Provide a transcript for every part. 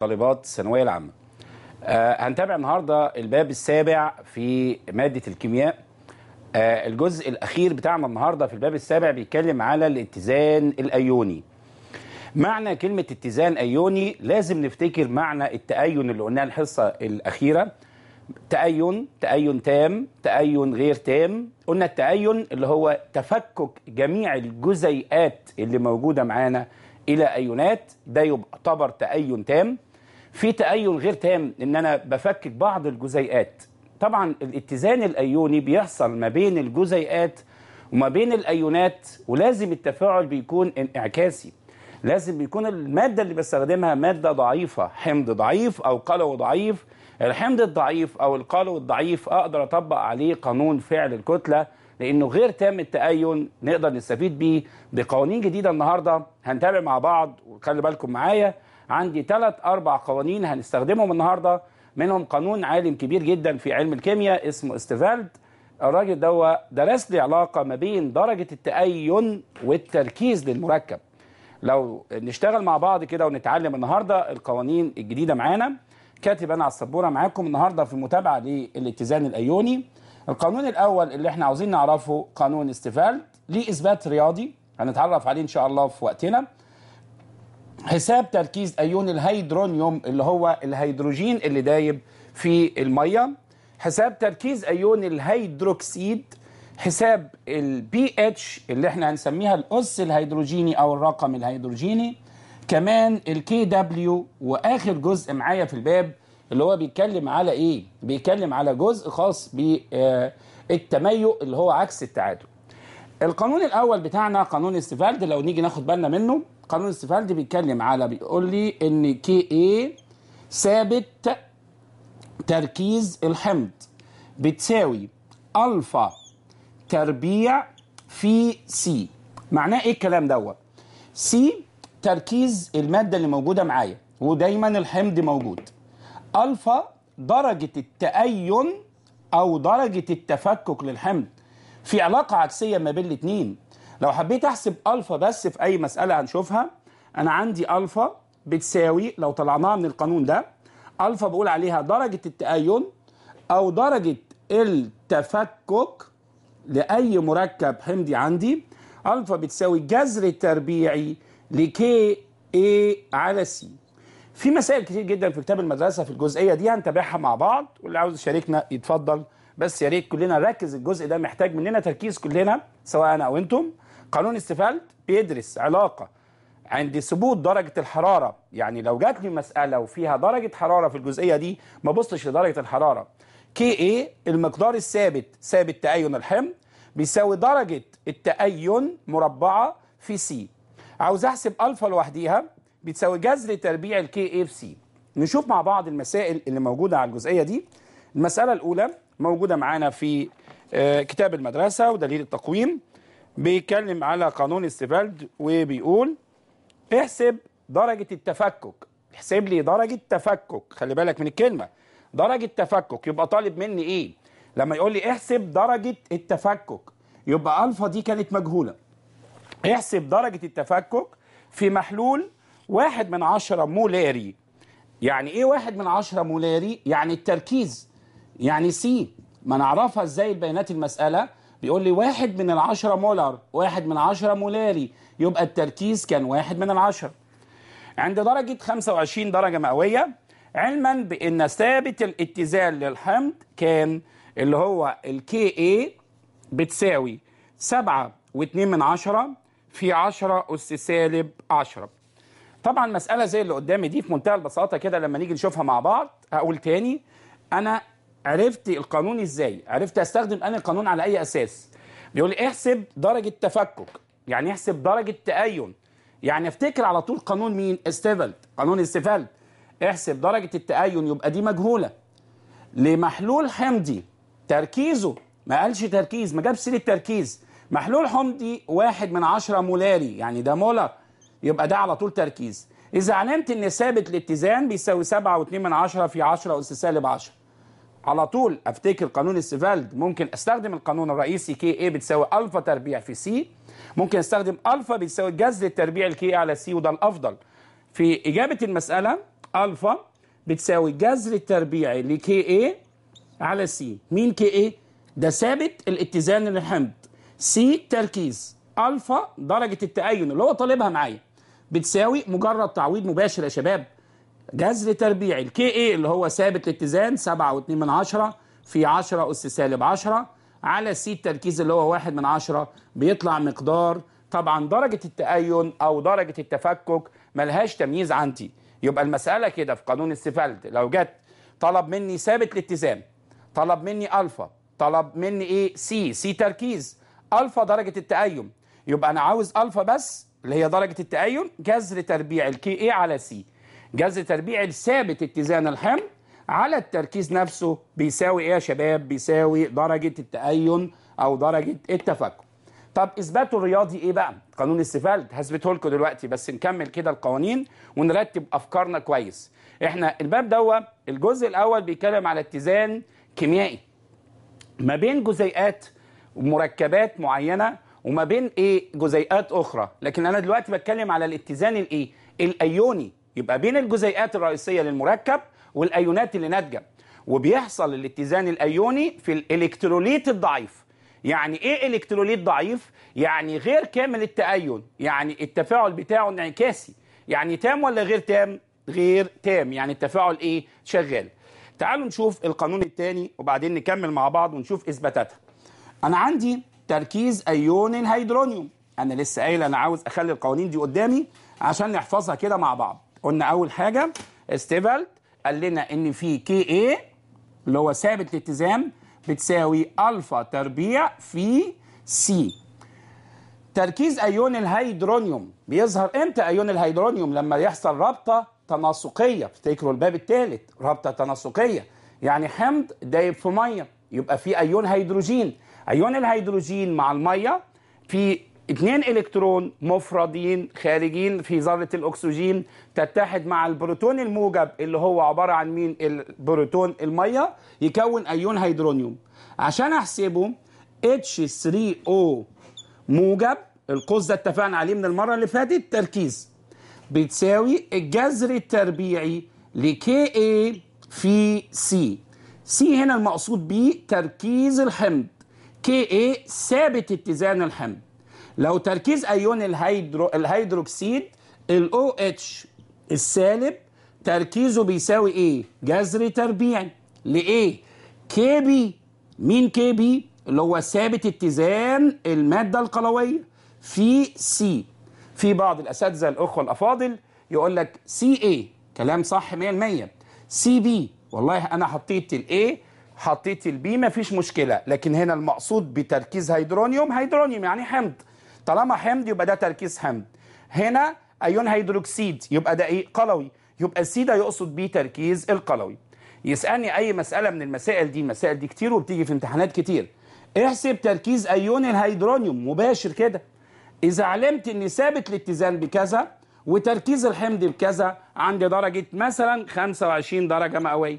طالبات الثانويه العامه آه، هنتابع النهارده الباب السابع في ماده الكيمياء آه، الجزء الاخير بتاعنا النهارده في الباب السابع بيتكلم على الاتزان الايوني معنى كلمه اتزان ايوني لازم نفتكر معنى التأين اللي قلناه الحصه الاخيره تأين تأين تام تأين غير تام قلنا التأين اللي هو تفكك جميع الجزيئات اللي موجوده معانا الى ايونات ده يعتبر تأين تام في تأين غير تام ان انا بفكك بعض الجزيئات طبعا الاتزان الايوني بيحصل ما بين الجزيئات وما بين الايونات ولازم التفاعل بيكون انعكاسي لازم بيكون الماده اللي بستخدمها ماده ضعيفه حمض ضعيف او قلو ضعيف الحمض الضعيف او القلو الضعيف اقدر اطبق عليه قانون فعل الكتله لانه غير تام التأين نقدر نستفيد بيه بقوانين جديده النهارده هنتابع مع بعض وخلي بالكم معايا عندي ثلاث أربع قوانين هنستخدمهم النهاردة منهم قانون عالم كبير جدا في علم الكيمياء اسمه استفالد الراجل ده درس لي علاقة ما بين درجة التأين والتركيز للمركب لو نشتغل مع بعض كده ونتعلم النهاردة القوانين الجديدة معانا كاتب أنا على السبورة معاكم النهاردة في المتابعة للاتزان الأيوني القانون الأول اللي احنا عاوزين نعرفه قانون استفالد ليه إثبات رياضي هنتعرف عليه إن شاء الله في وقتنا حساب تركيز ايون الهيدرونيوم اللي هو الهيدروجين اللي دايب في الميه حساب تركيز ايون الهيدروكسيد حساب البي اتش اللي احنا هنسميها الاس الهيدروجيني او الرقم الهيدروجيني كمان الكي دبليو واخر جزء معايا في الباب اللي هو بيتكلم على ايه بيتكلم على جزء خاص بالتميؤ آه، اللي هو عكس التعادل القانون الاول بتاعنا قانون استفالد لو نيجي ناخد بالنا منه قانون الاستفهال بيتكلم على بيقول لي ان كي اي ثابت تركيز الحمض بتساوي الفا تربيع في سي معناه ايه الكلام دوت سي تركيز الماده اللي موجوده معايا ودايما الحمض موجود الفا درجه التأين او درجه التفكك للحمض في علاقه عكسيه ما بين الاثنين لو حبيت احسب الفا بس في اي مساله هنشوفها انا عندي الفا بتساوي لو طلعناها من القانون ده الفا بقول عليها درجه التأين او درجه التفكك لاي مركب حمضي عندي الفا بتساوي الجذر التربيعي لكي اي على سي في مسائل كتير جدا في كتاب المدرسه في الجزئيه دي هنتابعها مع بعض واللي عاوز يشاركنا يتفضل بس يا ريت كلنا نركز الجزء ده محتاج مننا تركيز كلنا سواء انا او انتم قانون استفالت بيدرس علاقه عند ثبوت درجة الحرارة يعني لو جات لي مسألة وفيها درجة حرارة في الجزئية دي ما بصش لدرجة الحرارة كي ايه المقدار الثابت ثابت تأين الحمض بيساوي درجة التأين مربعة في سي عاوز احسب ألفا لوحديها بتساوي جذر تربيع الكي ايه في سي نشوف مع بعض المسائل اللي موجودة على الجزئية دي المسألة الأولى موجودة معانا في آه، كتاب المدرسة ودليل التقويم بيتكلم على قانون استفالد وبيقول احسب درجة التفكك احسب لي درجة تفكك خلي بالك من الكلمة درجة تفكك يبقى طالب مني ايه لما يقول لي احسب درجة التفكك يبقى الفا دي كانت مجهولة احسب درجة التفكك في محلول واحد من عشرة مولاري يعني ايه واحد من عشرة مولاري يعني التركيز يعني سي ما نعرفها ازاي البيانات المسألة يقول لي واحد من العشرة مولر واحد من عشرة مولاري يبقى التركيز كان واحد من العشرة عند درجة 25 درجة مئوية علما بأن ثابت الاتزان للحمض كان اللي هو الكي اي بتساوي 7 و2 من 10 في 10 أس سالب 10 طبعا مسألة زي اللي قدامي دي في منتهى البساطة كده لما نيجي نشوفها مع بعض هقول تاني أنا عرفت القانون ازاي عرفت استخدم انا القانون على اي اساس بيقول لي احسب درجه تفكك يعني احسب درجه تأين يعني افتكر على طول قانون مين استيفلد، قانون استيفلد. احسب درجه التأين يبقى دي مجهوله لمحلول حمضي تركيزه ما قالش تركيز ما جابش سيره تركيز محلول حمضي واحد من عشرة مولاري يعني ده مولر يبقى ده على طول تركيز إذا علمت إن ثابت الاتزان بيساوي 7.2 من في 10 أس سالب 10. على طول افتكر قانون السيفالد ممكن استخدم القانون الرئيسي كي اي بتساوي الفا تربيع في سي ممكن استخدم الفا بتساوي جذر التربيع الكي إيه على سي وده الافضل في اجابه المساله الفا بتساوي جذر التربيع لكي اي على سي مين كي اي ده ثابت الاتزان للحمض سي تركيز الفا درجه التأين اللي هو طالبها معايا بتساوي مجرد تعويض مباشر يا شباب جذر تربيعي الكي اي اللي هو ثابت الاتزان 7.2 من في 10 اس سالب 10 على سي التركيز اللي هو 1 من 10 بيطلع مقدار طبعا درجة التأين أو درجة التفكك ملهاش تمييز عندي يبقى المسألة كده في قانون السفلد لو جت طلب مني ثابت الاتزان طلب مني ألفا طلب مني إيه سي سي تركيز ألفا درجة التأين يبقى أنا عاوز ألفا بس اللي هي درجة التأين جذر تربيع الكي إيه على سي جهاز تربيعي ثابت اتزان الحمل على التركيز نفسه بيساوي ايه يا شباب بيساوي درجه التأين او درجه التفكك طب اثباته الرياضي ايه بقى قانون السفالت هثبته لكم دلوقتي بس نكمل كده القوانين ونرتب افكارنا كويس احنا الباب دوا الجزء الاول بيتكلم على اتزان كيميائي ما بين جزيئات ومركبات معينه وما بين ايه جزيئات اخرى لكن انا دلوقتي بتكلم على الاتزان الايه الايوني يبقى بين الجزيئات الرئيسيه للمركب والايونات اللي ناتجه وبيحصل الاتزان الايوني في الالكتروليت الضعيف يعني ايه الكتروليت ضعيف يعني غير كامل التأين يعني التفاعل بتاعه انعكاسي يعني تام ولا غير تام غير تام يعني التفاعل ايه شغال تعالوا نشوف القانون الثاني وبعدين نكمل مع بعض ونشوف اثباتاتها انا عندي تركيز ايون الهيدرونيوم انا لسه قايل انا عاوز اخلي القوانين دي قدامي عشان نحفظها كده مع بعض قلنا اول حاجه استيفالد قال لنا ان في كي اي اللي هو ثابت الاتزان بتساوي الفا تربيع في سي تركيز ايون الهيدرونيوم بيظهر امتى ايون الهيدرونيوم لما يحصل رابطه تناسقيه افتكروا الباب الثالث رابطه تناسقيه يعني حمض دايب في ميه يبقى في ايون هيدروجين ايون الهيدروجين مع الميه في اتنين الكترون مفردين خارجين في ذره الاكسجين تتحد مع البروتون الموجب اللي هو عباره عن مين البروتون الميه يكون ايون هيدرونيوم عشان احسبه H3O موجب القوس ده اتفقنا عليه من المره اللي فاتت تركيز بتساوي الجذر التربيعي لكي في سي سي هنا المقصود به تركيز الحمض كي ثابت اتزان الحمض لو تركيز ايون الهيدرو الهيدروكسيد الاو اتش السالب تركيزه بيساوي ايه جذر تربيعي لايه كي بي مين كي بي اللي هو ثابت اتزان الماده القلويه في سي في بعض الاساتذه الاخوه الافاضل يقول لك سي اي كلام صح 100% سي بي والله انا حطيت الاي حطيت البي مفيش مشكله لكن هنا المقصود بتركيز هيدرونيوم هيدرونيوم يعني حمض طالما حمض يبقى ده تركيز حمض هنا ايون هيدروكسيد يبقى ده ايه قلوي يبقى السي ده يقصد بيه تركيز القلوي يسالني اي مساله من المسائل دي المسائل دي كتير وبتيجي في امتحانات كتير احسب تركيز ايون الهيدرونيوم مباشر كده اذا علمت ان ثابت الاتزان بكذا وتركيز الحمض بكذا عند درجه مثلا 25 درجه مئويه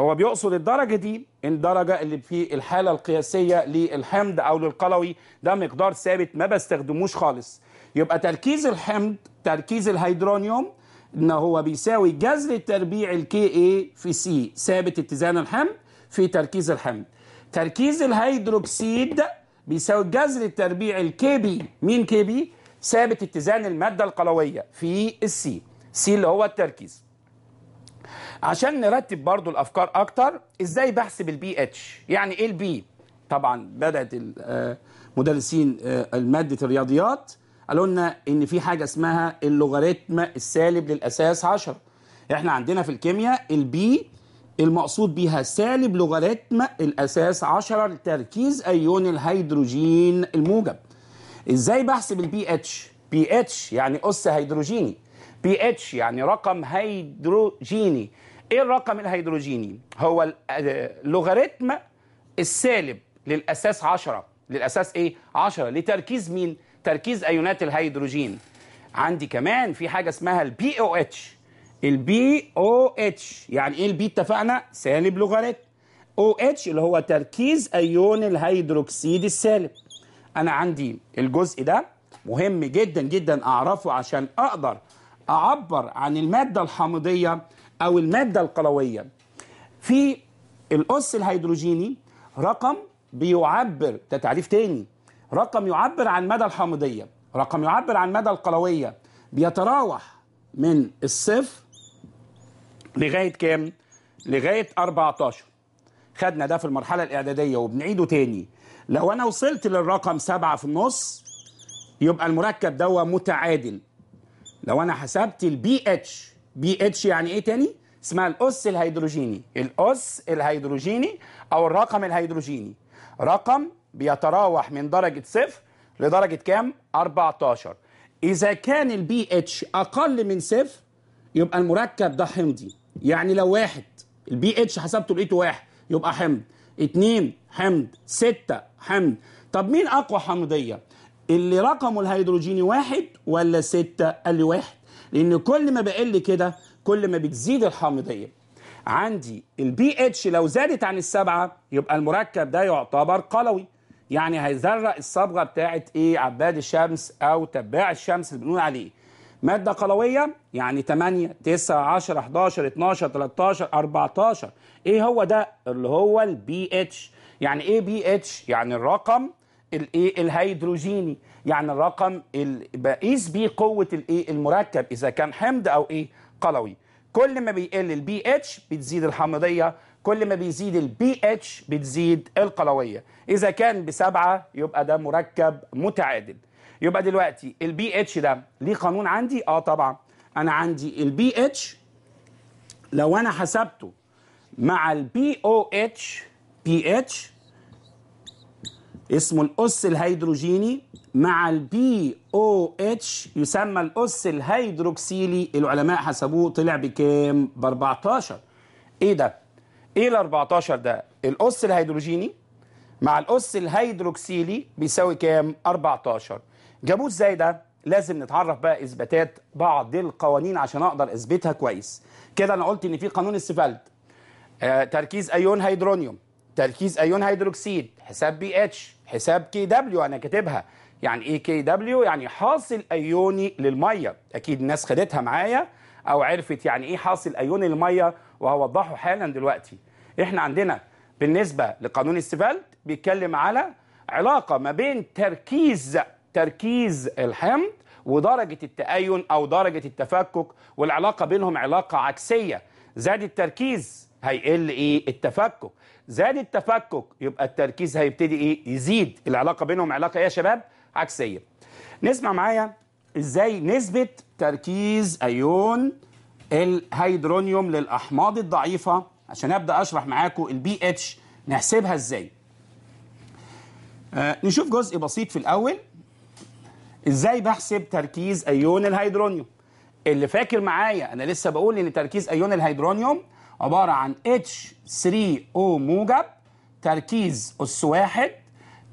هو بيقصد الدرجه دي الدرجه اللي في الحاله القياسيه للحمض او للقلوي ده مقدار ثابت ما بستخدموش خالص يبقى تركيز الحمض تركيز الهيدرونيوم ان هو بيساوي جذر تربيع الكي اي في سي ثابت اتزان الحمض في تركيز الحمض تركيز الهيدروكسيد بيساوي جذر تربيع الكي بي مين كي بي ثابت اتزان الماده القلويه في السي سي اللي هو التركيز عشان نرتب برضو الافكار اكتر ازاي بحسب البي اتش يعني ايه البي طبعا بدات المدرسين آه، آه، ماده الرياضيات قالوا لنا ان في حاجه اسمها اللوغاريتم السالب للاساس 10 احنا عندنا في الكيمياء البي المقصود بيها سالب لوغاريتم الاساس 10 لتركيز ايون الهيدروجين الموجب ازاي بحسب البي اتش بي اتش يعني اس هيدروجيني بي اتش يعني رقم هيدروجيني ايه الرقم الهيدروجيني هو اللوغاريتم آه، السالب للاساس 10 للاساس ايه 10 لتركيز مين تركيز ايونات الهيدروجين عندي كمان في حاجه اسمها البي او اتش البي او اتش يعني ايه البي اتفقنا سالب لوغاريتم او اتش اللي هو تركيز ايون الهيدروكسيد السالب انا عندي الجزء ده مهم جدا جدا اعرفه عشان اقدر اعبر عن الماده الحامضيه او الماده القلويه في الاس الهيدروجيني رقم بيعبر ده تعريف تاني رقم يعبر عن مدى الحامضية رقم يعبر عن مدى القلوية بيتراوح من الصفر لغاية كام؟ لغاية 14 خدنا ده في المرحلة الإعدادية وبنعيده تاني لو أنا وصلت للرقم 7 في النص يبقى المركب ده متعادل لو أنا حسبت البي اتش بي اتش يعني إيه تاني؟ اسمها الأس الهيدروجيني الأس الهيدروجيني أو الرقم الهيدروجيني رقم بيتراوح من درجة صفر لدرجة كام؟ 14 إذا كان البي اتش أقل من صفر يبقى المركب ده حمضي يعني لو واحد البي اتش حسبته لقيته واحد يبقى حمض اتنين حمض ستة حمض طب مين أقوى حمضية؟ اللي رقمه الهيدروجيني واحد ولا ستة؟ قال لي واحد لأن كل ما بقل كده كل ما بتزيد الحمضية عندي البي اتش لو زادت عن السبعة يبقى المركب ده يعتبر قلوي يعني هيزرق الصبغه بتاعه ايه عباد الشمس او تباع الشمس اللي بنقول عليه ماده قلويه يعني 8 9 10 11 12 13 14 ايه هو ده اللي هو البي اتش يعني ايه بي اتش يعني الرقم الايه الهيدروجيني يعني الرقم بقيس بيه قوه الايه المركب اذا كان حمض او ايه قلوي كل ما بيقل البي اتش بتزيد الحمضيه كل ما بيزيد البي اتش بتزيد القلويه اذا كان بسبعه يبقى ده مركب متعادل يبقى دلوقتي البي اتش ده ليه قانون عندي اه طبعا انا عندي البي اتش لو انا حسبته مع البي او اتش بي اتش اسمه الاس الهيدروجيني مع البي او اتش يسمى الاس الهيدروكسيلي العلماء حسبوه طلع بكام ب 14 ايه ده ايه ال 14 ده الاس الهيدروجيني مع الأس الهيدروكسيلي بيساوي كام 14 جابوه ازاي ده لازم نتعرف بقى إثباتات بعض القوانين عشان أقدر أثبتها كويس كده أنا قلت إن في قانون السفلت آه تركيز أيون هيدرونيوم تركيز أيون هيدروكسيد حساب بي اتش حساب كي دبليو أنا كاتبها يعني ايه كي دبليو يعني حاصل ايوني للميه اكيد الناس خدتها معايا او عرفت يعني ايه حاصل ايوني للميه وهوضحه حالا دلوقتي احنا عندنا بالنسبه لقانون ستيفالد بيتكلم على علاقه ما بين تركيز تركيز الحمض ودرجه التأين او درجه التفكك والعلاقه بينهم علاقه عكسيه زاد التركيز هيقل ايه التفكك زاد التفكك يبقى التركيز هيبتدي ايه يزيد العلاقه بينهم علاقه ايه يا شباب عكسيه نسمع معايا ازاي نسبه تركيز ايون الهيدرونيوم للاحماض الضعيفه عشان ابدا اشرح معاكم البي اتش نحسبها ازاي آه، نشوف جزء بسيط في الاول ازاي بحسب تركيز ايون الهيدرونيوم اللي فاكر معايا انا لسه بقول ان تركيز ايون الهيدرونيوم عباره عن اتش 3 او موجب تركيز اس واحد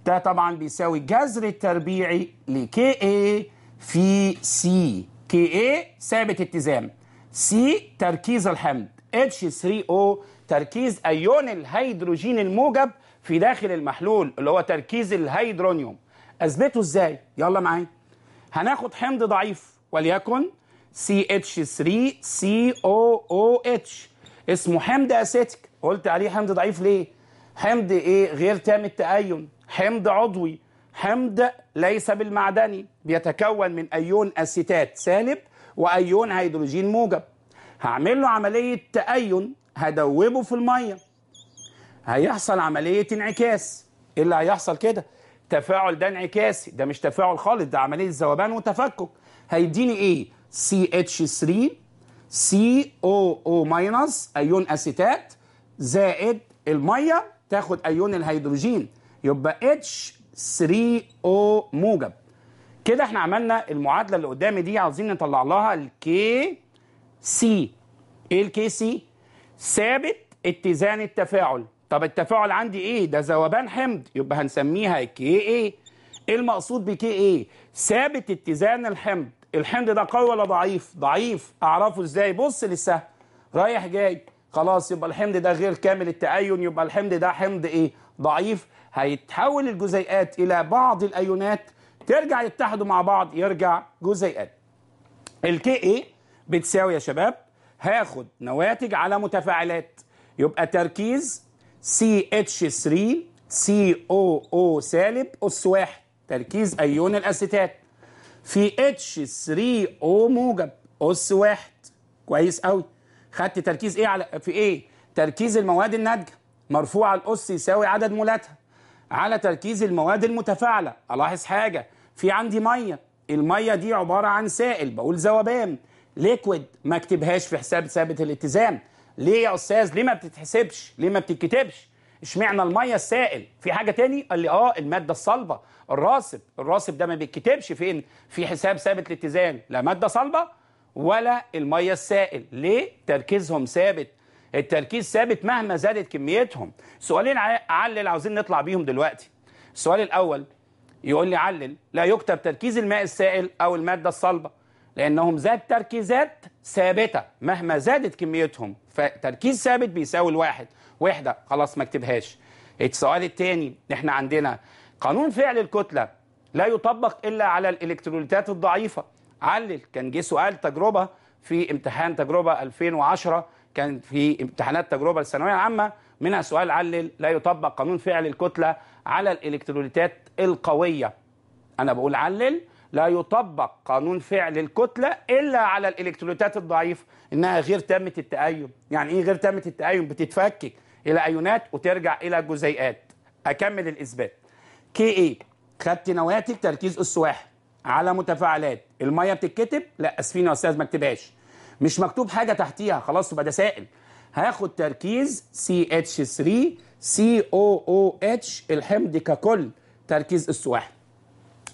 ده طبعا بيساوي جذر التربيعي ل اي في سي كي اي ثابت اتزان سي تركيز الحمض H3O تركيز أيون الهيدروجين الموجب في داخل المحلول اللي هو تركيز الهيدرونيوم أثبته إزاي؟ يلا معايا هناخد حمض ضعيف وليكن CH3COOH اسمه حمض أسيتيك قلت عليه حمض ضعيف ليه؟ حمض إيه غير تام التأين حمض عضوي حمض ليس بالمعدني بيتكون من أيون أسيتات سالب وأيون هيدروجين موجب هعمل له عملية تأين هدوبه في المية هيحصل عملية انعكاس ايه اللي هيحصل كده تفاعل ده انعكاسي ده مش تفاعل خالص ده عملية ذوبان وتفكك هيديني ايه CH3 COO- ايون اسيتات زائد الميه تاخد ايون الهيدروجين يبقى H3O موجب كده احنا عملنا المعادله اللي قدامي دي عاوزين نطلع لها الكي سي ايه الكي سي ثابت اتزان التفاعل طب التفاعل عندي ايه ده ذوبان حمض يبقى هنسميها كي ايه ايه المقصود بكي ايه ثابت اتزان الحمض الحمض ده قوي ولا ضعيف ضعيف اعرفه ازاي بص لسه رايح جاي خلاص يبقى الحمض ده غير كامل التأين يبقى الحمض ده حمض ايه ضعيف هيتحول الجزيئات الى بعض الايونات ترجع يتحدوا مع بعض يرجع جزيئات الكي ايه بتساوي يا شباب هاخد نواتج على متفاعلات يبقى تركيز CH3 COO سالب أس واحد تركيز أيون الأسيتات في H3O موجب أس واحد كويس قوي خدت تركيز إيه على في إيه؟ تركيز المواد الناتجة مرفوع الأس يساوي عدد مولاتها على تركيز المواد المتفاعلة ألاحظ حاجة في عندي مية المية دي عبارة عن سائل بقول ذوبان ليكويد ما اكتبهاش في حساب ثابت الاتزان ليه يا استاذ ليه ما بتتحسبش ليه ما بتتكتبش اشمعنى الميه السائل في حاجه تاني قال لي اه الماده الصلبه الراسب الراسب ده ما بيتكتبش فين في حساب ثابت الاتزان لا ماده صلبه ولا الميه السائل ليه تركيزهم ثابت التركيز ثابت مهما زادت كميتهم سؤالين علل عاوزين نطلع بيهم دلوقتي السؤال الاول يقول لي علل لا يكتب تركيز الماء السائل او الماده الصلبه لانهم زاد تركيزات ثابته مهما زادت كميتهم فتركيز ثابت بيساوي الواحد وحده خلاص ما اكتبهاش السؤال الثاني احنا عندنا قانون فعل الكتله لا يطبق الا على الالكتروليتات الضعيفه علل كان جه سؤال تجربه في امتحان تجربه 2010 كان في امتحانات تجربه الثانويه العامه منها سؤال علل لا يطبق قانون فعل الكتله على الالكتروليتات القويه انا بقول علل لا يطبق قانون فعل الكتلة إلا على الإلكتروليتات الضعيفة إنها غير تامة التأيم يعني إيه غير تامة التأيم بتتفكك إلى أيونات وترجع إلى جزيئات أكمل الإثبات كي إيه خدت نواتج تركيز أس واحد على متفاعلات المية بتتكتب لا أسفين يا أستاذ ما اكتبهاش مش مكتوب حاجة تحتيها خلاص يبقى ده سائل هاخد تركيز CH3 COOH الحمض ككل تركيز أس واحد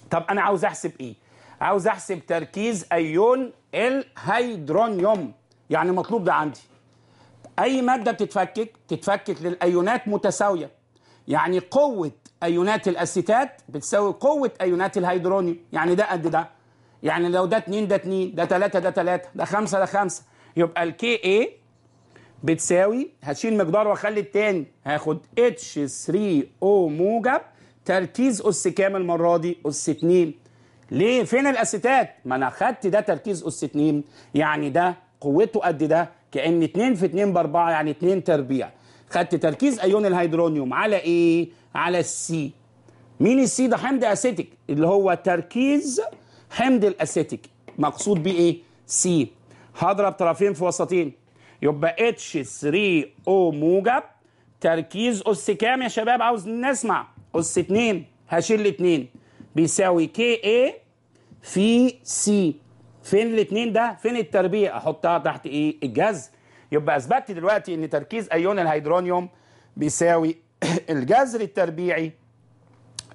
طب انا عاوز احسب ايه عاوز احسب تركيز ايون الهيدرونيوم يعني مطلوب ده عندي اي ماده بتتفكك تتفكك للايونات متساويه يعني قوه ايونات الاسيتات بتساوي قوه ايونات الهيدرونيوم يعني ده قد ده يعني لو ده 2 ده 2 ده 3 ده 3 ده 5 ده 5 يبقى الكي اي بتساوي هشيل مقدار واخلي التاني هاخد اتش 3 او موجب تركيز أس كام المرة دي؟ أس 2 ليه؟ فين الأستات؟ ما أنا خدت ده تركيز أس 2 يعني ده قوته قد ده كأن 2 في 2 ب 4 يعني 2 تربيع خدت تركيز أيون الهيدرونيوم على إيه؟ على السي مين السي ده حمض أسيتيك اللي هو تركيز حمض الأسيتيك مقصود بيه إيه؟ سي هضرب طرفين في وسطين يبقى اتش 3 او موجب تركيز اس كام يا شباب عاوز نسمع أس 2 هشيل 2 بيساوي كي اي في سي فين الاثنين ده فين التربيع احطها تحت ايه الجذر يبقى اثبتت دلوقتي ان تركيز ايون الهيدرونيوم بيساوي الجذر التربيعي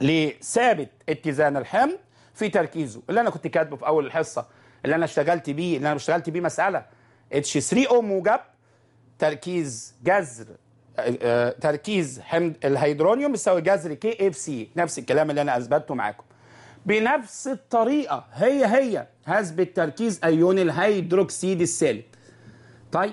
لثابت اتزان الحمض في تركيزه اللي انا كنت كاتبه في اول الحصه اللي انا اشتغلت بيه اللي انا اشتغلت بيه مساله اتش 3 او موجب تركيز جذر تركيز الهيدرونيوم يساوي جذر كي اف إيه سي نفس الكلام اللي انا اثبته معاكم بنفس الطريقه هي هي هثبت تركيز ايون الهيدروكسيد السالب طيب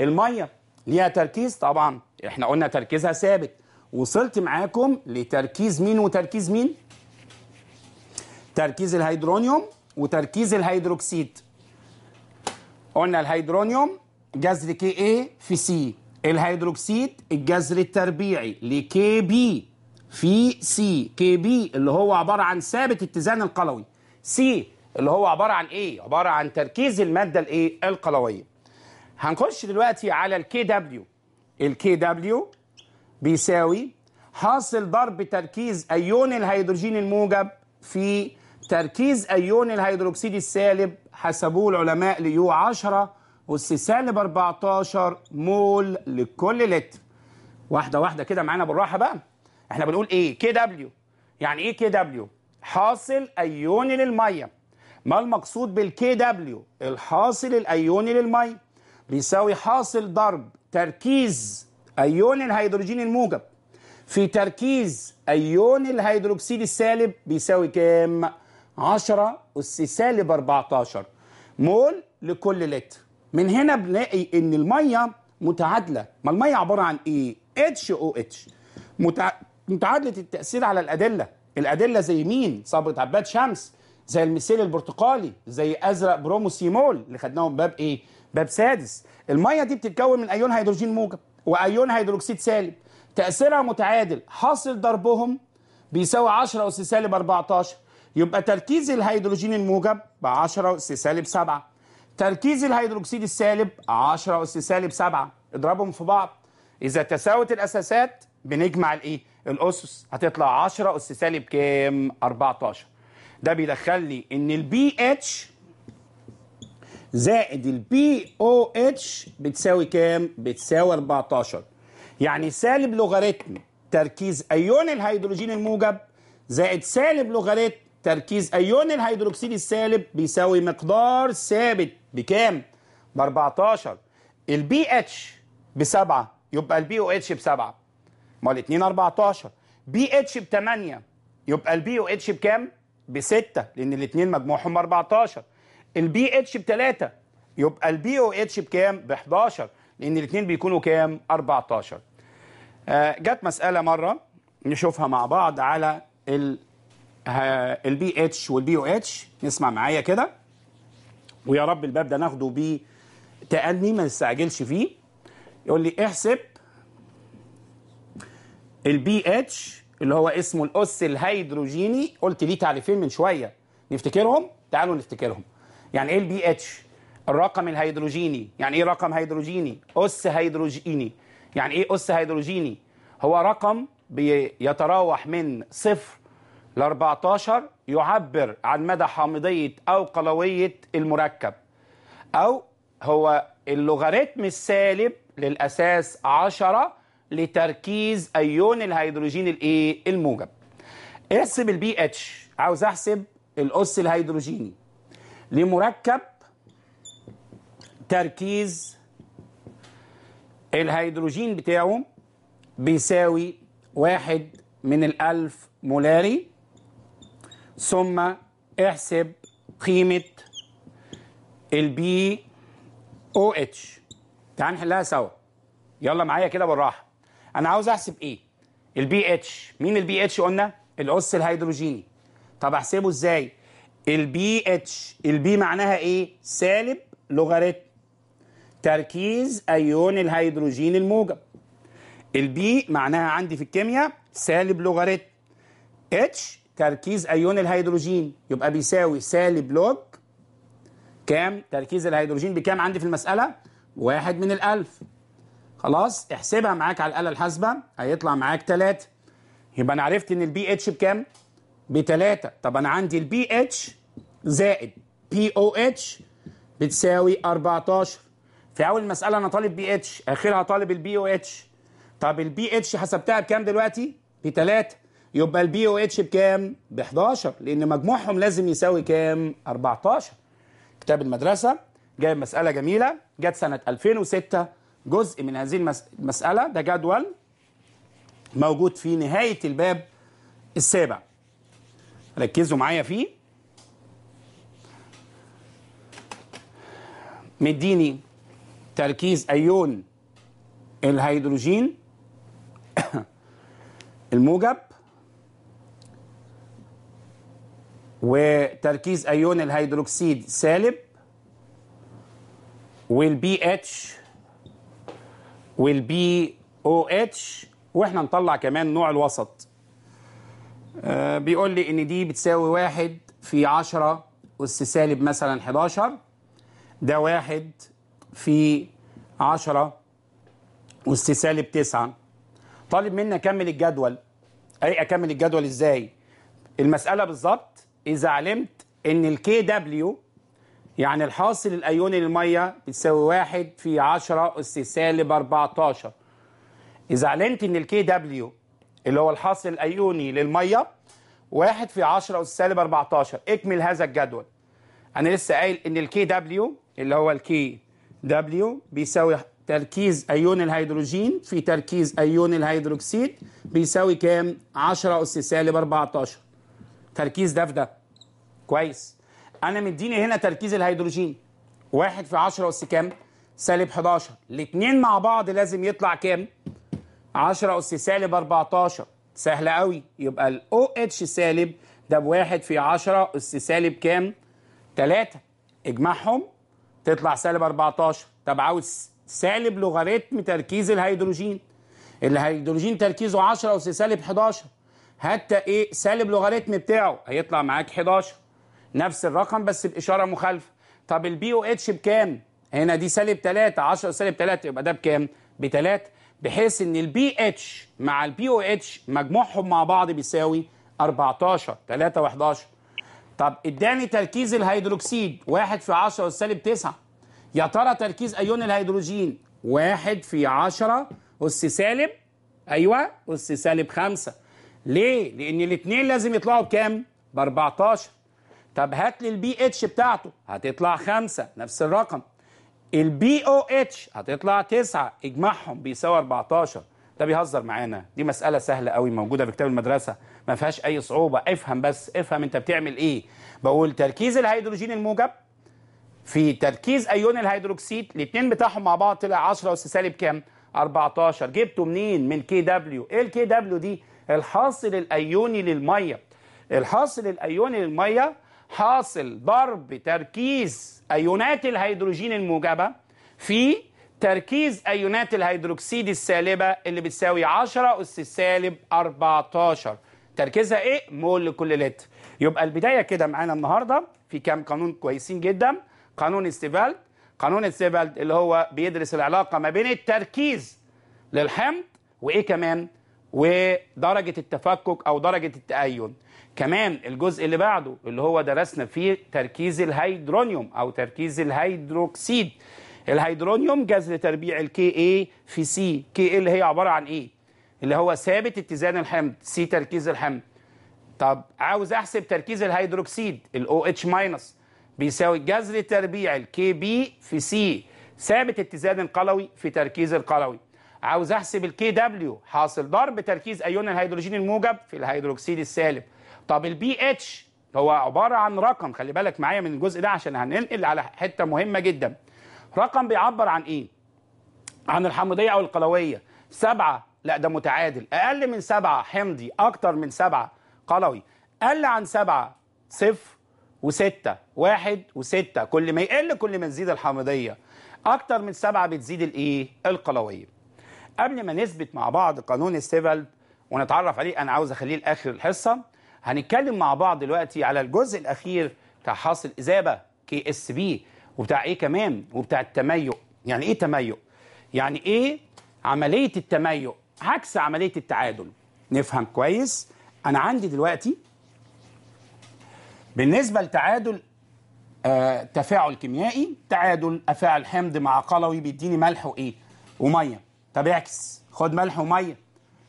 الميه ليها تركيز طبعا احنا قلنا تركيزها ثابت وصلت معاكم لتركيز مين وتركيز مين تركيز الهيدرونيوم وتركيز الهيدروكسيد قلنا الهيدرونيوم جذر كي اي في سي الهيدروكسيد الجذر التربيعي لكي بي في سي كي بي اللي هو عبارة عن ثابت اتزان القلوي سي اللي هو عبارة عن ايه؟ عبارة عن تركيز المادة الايه؟ القلوية هنخش دلوقتي على الكي دبليو الكي دبليو بيساوي حاصل ضرب تركيز ايون الهيدروجين الموجب في تركيز ايون الهيدروكسيد السالب حسبوه العلماء ليو 10 أس سالب 14 مول لكل لتر واحدة واحدة كده معانا بالراحة بقى احنا بنقول ايه كي دبليو يعني ايه كي دبليو حاصل ايوني للميه ما المقصود بالكي دبليو الحاصل الايوني للميه بيساوي حاصل ضرب تركيز ايون الهيدروجين الموجب في تركيز ايون الهيدروكسيد السالب بيساوي كام 10 اس سالب 14 مول لكل لتر من هنا بنلاقي ان الميه متعادله ما الميه عباره عن ايه اتش او اتش متعادله التاثير على الادله الادله زي مين صبغه عباد شمس زي المثيل البرتقالي زي ازرق برومو سيمول اللي خدناهم باب ايه باب سادس الميه دي بتتكون من ايون هيدروجين موجب وايون هيدروكسيد سالب تاثيرها متعادل حاصل ضربهم بيساوي 10 اس سالب 14 يبقى تركيز الهيدروجين الموجب ب 10 اس سالب 7 تركيز الهيدروكسيد السالب 10 أس سالب 7 اضربهم في بعض إذا تساوت الأساسات بنجمع الإيه؟ الأسس هتطلع 10 أس سالب كام؟ 14 ده بيدخل لي إن البي اتش زائد البي او اتش بتساوي كام؟ بتساوي 14 يعني سالب لوغاريتم تركيز أيون الهيدروجين الموجب زائد سالب لوغاريتم تركيز ايون الهيدروكسيد السالب بيساوي مقدار ثابت بكام؟ ب 14 البي اتش ب 7 يبقى البي او اتش ب 7 امال الاثنين 14 بي اتش ب 8 يبقى البي او اتش بكام؟ ب 6 لان الاثنين مجموعهم 14 البي اتش ب 3 يبقى البي او اتش بكام؟ ب 11 لان الاثنين بيكونوا كام؟ 14 آه جت مساله مره نشوفها مع بعض على ال البي اتش والبي او اتش نسمع معايا كده ويا رب الباب ده ناخده بتأني ما نستعجلش فيه يقول لي احسب البي اتش اللي هو اسمه الاس الهيدروجيني قلت ليه تعريفين من شويه نفتكرهم تعالوا نفتكرهم يعني ايه البي اتش الرقم الهيدروجيني يعني ايه رقم هيدروجيني اس هيدروجيني يعني ايه اس هيدروجيني هو رقم بيتراوح من صفر ال 14 يعبر عن مدى حامضية أو قلوية المركب أو هو اللوغاريتم السالب للأساس 10 لتركيز أيون الهيدروجين الإيه الموجب احسب البي اتش عاوز احسب الأس الهيدروجيني لمركب تركيز الهيدروجين بتاعه بيساوي واحد من الألف مولاري ثم احسب قيمة البي او اتش تعال نحلها سوا يلا معايا كده بالراحة أنا عاوز أحسب إيه؟ البي اتش مين البي اتش قلنا؟ الأس الهيدروجيني طب أحسبه إزاي؟ البي اتش البي معناها إيه؟ سالب لوغاريتم تركيز أيون الهيدروجين الموجب البي معناها عندي في الكيمياء سالب لوغاريتم اتش تركيز ايون الهيدروجين يبقى بيساوي سالب لوج كام تركيز الهيدروجين بكام عندي في المساله واحد من الالف خلاص احسبها معاك على الاله الحاسبه هيطلع معاك 3 يبقى انا عرفت ان البي اتش بكام ب 3 طب انا عندي البي اتش زائد بي او اتش بتساوي 14 في اول مساله انا طالب بي اتش اخرها طالب البي او اتش طب البي اتش حسبتها بكام دلوقتي ب 3 يبقى البي او اتش بكام؟ ب 11 لان مجموعهم لازم يساوي كام؟ 14 كتاب المدرسه جايب مساله جميله جت سنه 2006 جزء من هذه المساله ده جدول موجود في نهايه الباب السابع ركزوا معايا فيه مديني تركيز ايون الهيدروجين الموجب وتركيز ايون الهيدروكسيد سالب والبي اتش والبي او اتش واحنا نطلع كمان نوع الوسط آه، بيقول لي ان دي بتساوي واحد في عشرة اس سالب مثلا 11 ده واحد في عشرة اس سالب 9 طالب مني اكمل الجدول اي اكمل الجدول ازاي المساله بالظبط إذا علمت إن الكي دبليو يعني الحاصل الأيوني للمية بتساوي واحد في 10 أس سالب 14 إذا علمت إن الكي دبليو اللي هو الحاصل الأيوني للمية واحد في 10 أس سالب 14 اكمل هذا الجدول أنا لسه قايل إن الكي دبليو اللي هو الكي دبليو بيساوي تركيز أيون الهيدروجين في تركيز أيون الهيدروكسيد بيساوي كام؟ 10 أس سالب 14 تركيز ده في ده كويس انا مديني هنا تركيز الهيدروجين واحد في 10 اس كام سالب 11 الاثنين مع بعض لازم يطلع كام 10 اس سالب 14 سهل قوي يبقى الاو اتش سالب ده بواحد في 10 اس سالب كام 3 اجمعهم تطلع سالب 14 طب عاوز سالب لوغاريتم تركيز الهيدروجين الهيدروجين تركيزه 10 اس سالب 11 حتى ايه سالب لوغاريتم بتاعه هيطلع معاك 11 نفس الرقم بس باشاره مخالفه طب البي او اتش بكام هنا دي سالب 3 10 سالب 3 يبقى ده بكام ب 3 بحيث ان البي اتش مع البي او اتش مجموعهم مع بعض بيساوي 14 3 و11 طب اداني تركيز الهيدروكسيد 1 في 10 سالب 9 يا ترى تركيز ايون الهيدروجين 1 في 10 اس سالب ايوه اس سالب 5 ليه؟ لأن الاثنين لازم يطلعوا بكام؟ ب 14 طب هات لي البي اتش بتاعته هتطلع خمسة نفس الرقم البي او اتش هتطلع تسعة اجمعهم بيساوي 14 ده بيهزر معانا دي مسألة سهلة قوي موجودة في كتاب المدرسة ما فيهاش أي صعوبة افهم بس افهم أنت بتعمل إيه بقول تركيز الهيدروجين الموجب في تركيز أيون الهيدروكسيد الاثنين بتاعهم مع بعض طلع 10 أس سالب كام؟ 14 جبته منين؟ من كي دبليو إيه الكي دبليو دي؟ الحاصل الايوني للميه الحاصل الايوني للميه حاصل ضرب تركيز ايونات الهيدروجين الموجبه في تركيز ايونات الهيدروكسيد السالبه اللي بتساوي 10 اس سالب 14 تركيزها ايه مول لكل لتر يبقى البدايه كده معانا النهارده في كام قانون كويسين جدا قانون ستيفالد قانون ستيفالد اللي هو بيدرس العلاقه ما بين التركيز للحمض وايه كمان ودرجة التفكك أو درجة التأين كمان الجزء اللي بعده اللي هو درسنا فيه تركيز الهيدرونيوم أو تركيز الهيدروكسيد الهيدرونيوم جاز لتربيع الكي اي في سي كي ال هي عبارة عن ايه اللي هو ثابت اتزان الحمض سي تركيز الحمض طب عاوز احسب تركيز الهيدروكسيد الاو اتش ماينس بيساوي جذر تربيع الكي بي في سي ثابت اتزان القلوي في تركيز القلوي عاوز احسب الكي دبليو حاصل ضرب تركيز ايون الهيدروجين الموجب في الهيدروكسيد السالب طب البي اتش هو عباره عن رقم خلي بالك معايا من الجزء ده عشان هننقل على حته مهمه جدا رقم بيعبر عن ايه عن الحمضيه او القلويه سبعة لا ده متعادل اقل من سبعة حمضي اكتر من سبعة قلوي قل عن سبعة صفر وستة واحد وستة كل ما يقل كل ما تزيد الحمضية أكتر من سبعة بتزيد الإيه؟ القلوية قبل ما نثبت مع بعض قانون السيفل ونتعرف عليه انا عاوز اخليه لاخر الحصه هنتكلم مع بعض دلوقتي على الجزء الاخير بتاع حاصل اذابه كي اس بي وبتاع ايه كمان وبتاع التميق يعني ايه تميق يعني ايه عمليه التميق عكس عمليه التعادل نفهم كويس انا عندي دلوقتي بالنسبه لتعادل آه تفاعل كيميائي تعادل افاعل حمض مع قلوي بيديني ملح وايه وميه طب اعكس خد ملح وميه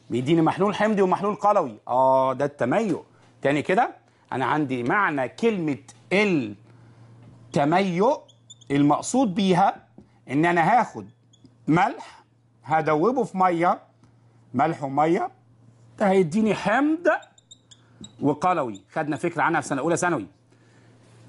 بيديني محلول حمضي ومحلول قلوي اه ده التميؤ تاني كده انا عندي معنى كلمه التميؤ المقصود بيها ان انا هاخد ملح هدوبه في ميه ملح وميه ده هيديني حمض وقلوي خدنا فكره عنها في سنه اولى ثانوي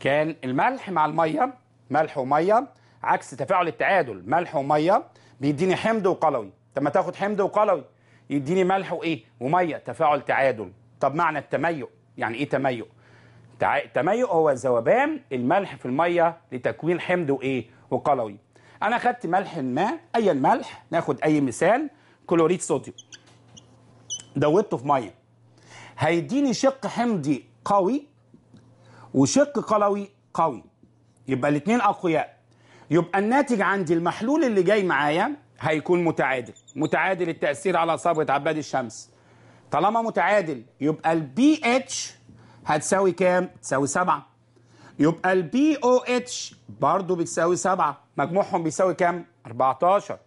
كان الملح مع الميه ملح وميه عكس تفاعل التعادل ملح وميه بيديني حمض وقلوي طب ما تاخد حمض وقلوي يديني ملح وايه وميه تفاعل تعادل طب معنى التميؤ يعني ايه تميؤ تع... التميؤ هو ذوبان الملح في الميه لتكوين حمض وايه وقلوي انا خدت ملح ما اي الملح ناخد اي مثال كلوريد صوديوم دوبته في ميه هيديني شق حمضي قوي وشق قلوي قوي يبقى الاثنين اقوياء يبقى الناتج عندي المحلول اللي جاي معايا هيكون متعادل متعادل التأثير على صبغة عباد الشمس طالما متعادل يبقى البي اتش هتساوي كام؟ تساوي 7 يبقى البي او اتش برضه بتساوي 7 مجموعهم بيساوي كام؟ 14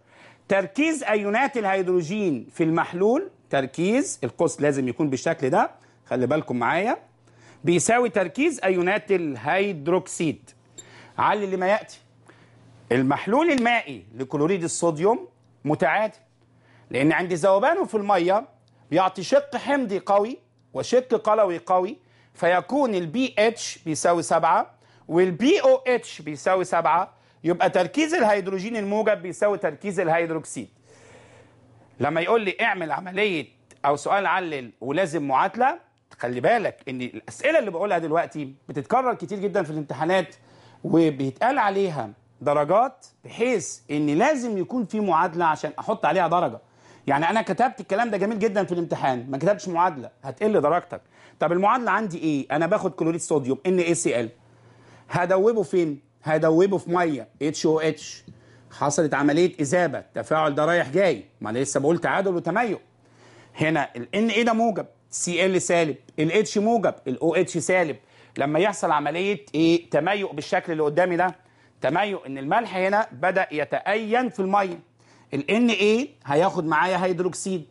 تركيز ايونات الهيدروجين في المحلول تركيز القوس لازم يكون بالشكل ده خلي بالكم معايا بيساوي تركيز ايونات الهيدروكسيد علل لما ياتي المحلول المائي لكلوريد الصوديوم متعادل لأن عند ذوبانه في المية بيعطي شق حمضي قوي وشق قلوي قوي فيكون البي اتش بيساوي 7 والبي او اتش بيساوي 7 يبقى تركيز الهيدروجين الموجب بيساوي تركيز الهيدروكسيد لما يقول لي اعمل عملية أو سؤال علل ولازم معادلة خلي بالك إن الأسئلة اللي بقولها دلوقتي بتتكرر كتير جدا في الامتحانات وبيتقال عليها درجات بحيث ان لازم يكون في معادله عشان احط عليها درجه يعني انا كتبت الكلام ده جميل جدا في الامتحان ما كتبتش معادله هتقل درجتك طب المعادله عندي ايه انا باخد كلوريد صوديوم ان اي سي ال هدوبه فين هدوبه في ميه اتش او اتش حصلت عمليه اذابه التفاعل ده رايح جاي ما انا لسه بقول تعادل وتميق هنا الان ايه ده موجب سي ال سالب الاتش موجب الاو اتش سالب لما يحصل عمليه ايه تميق بالشكل اللي قدامي ده تميؤ ان الملح هنا بدا يتأين في الميه ال اي هياخد معايا هيدروكسيد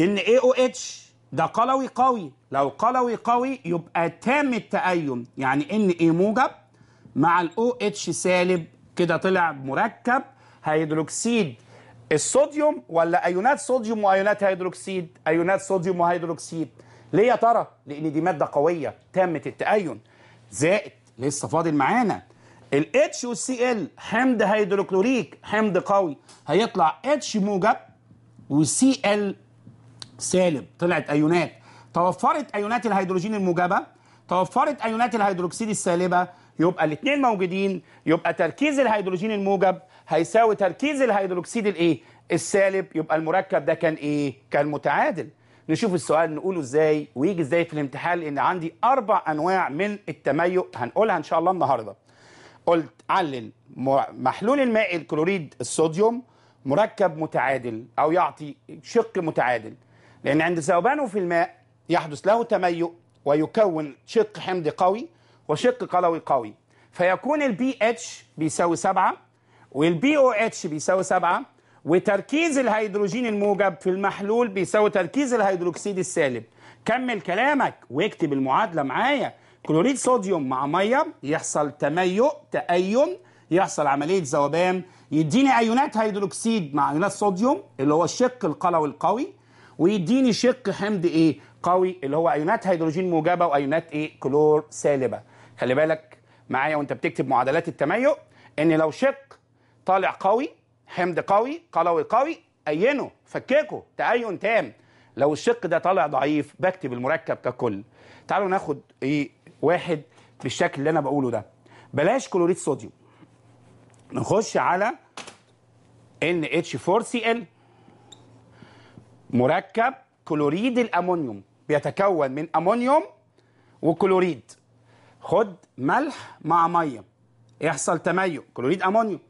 ان اي او اتش ده قلوي قوي لو قلوي قوي يبقى تام التأين يعني ان اي موجب مع الاو اتش سالب كده طلع مركب هيدروكسيد الصوديوم ولا ايونات صوديوم وايونات هيدروكسيد ايونات صوديوم وهيدروكسيد ليه يا ترى لان دي ماده قويه تامه التأين زائد لسه فاضل معانا الاتش والسي ال حمض هيدروكلوريك حمض قوي هيطلع اتش موجب وسي ال سالب طلعت ايونات توفرت ايونات الهيدروجين الموجبه توفرت ايونات الهيدروكسيد السالبه يبقى الاثنين موجودين يبقى تركيز الهيدروجين الموجب هيساوي تركيز الهيدروكسيد الايه السالب يبقى المركب ده كان ايه كان متعادل نشوف السؤال نقوله ازاي ويجي ازاي في الامتحان لان عندي اربع انواع من التميق هنقولها ان شاء الله النهارده قلت علل محلول الماء الكلوريد الصوديوم مركب متعادل أو يعطي شق متعادل لأن عند ذوبانه في الماء يحدث له تميؤ ويكون شق حمضي قوي وشق قلوي قوي فيكون البي اتش بيساوي 7 والبي او اتش بيساوي 7 وتركيز الهيدروجين الموجب في المحلول بيساوي تركيز الهيدروكسيد السالب كمل كلامك واكتب المعادله معايا كلوريد صوديوم مع ميه يحصل تميؤ تأين يحصل عملية ذوبان يديني أيونات هيدروكسيد مع أيونات صوديوم اللي هو الشق القلوي القوي ويديني شق حمض إيه قوي اللي هو أيونات هيدروجين موجبة وأيونات إيه كلور سالبة خلي بالك معايا وأنت بتكتب معادلات التميؤ إن لو شق طالع قوي حمض قوي قلوي قوي أينه فككه تأين تام لو الشق ده طالع ضعيف بكتب المركب ككل تعالوا ناخد ايه واحد بالشكل اللي انا بقوله ده بلاش كلوريد صوديوم نخش على NH4Cl مركب كلوريد الامونيوم بيتكون من امونيوم وكلوريد خد ملح مع ميه يحصل تميق كلوريد امونيوم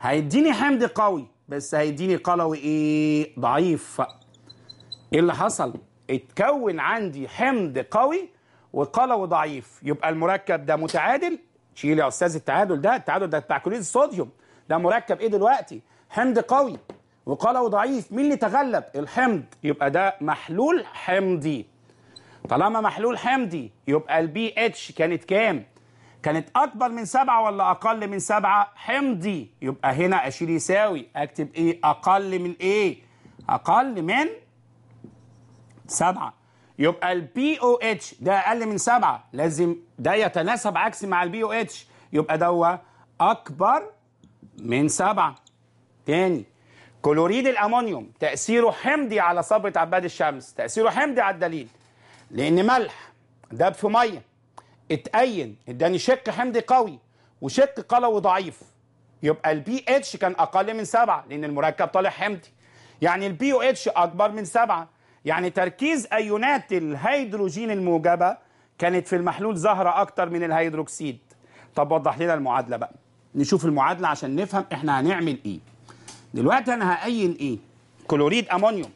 هيديني حمض قوي بس هيديني قلوي ايه ضعيف ايه اللي حصل اتكون عندي حمض قوي وقال وضعيف يبقى المركب ده متعادل شيل يا استاذ التعادل ده التعادل ده بتاع كلوريد الصوديوم ده مركب ايه دلوقتي حمض قوي وقلوي ضعيف مين اللي تغلب الحمض يبقى ده محلول حمضي طالما محلول حمضي يبقى البي اتش كانت كام كانت اكبر من سبعة ولا اقل من سبعة حمضي يبقى هنا اشيل يساوي اكتب ايه اقل من ايه اقل من سبعة يبقى البي او اتش ده اقل من 7 لازم ده يتناسب عكسي مع البي او اتش يبقى دوا اكبر من 7 تاني كلوريد الامونيوم تاثيره حمضي على صبغه عباد الشمس تاثيره حمضي على الدليل لان ملح داب في ميه اتأين اداني شق حمضي قوي وشق قلوي ضعيف يبقى البي اتش كان اقل من 7 لان المركب طالع حمضي يعني البي او اتش اكبر من 7 يعني تركيز أيونات الهيدروجين الموجبة كانت في المحلول زهرة أكتر من الهيدروكسيد طب وضح لنا المعادلة بقى نشوف المعادلة عشان نفهم إحنا هنعمل إيه دلوقتي أنا هقين إيه كلوريد أمونيوم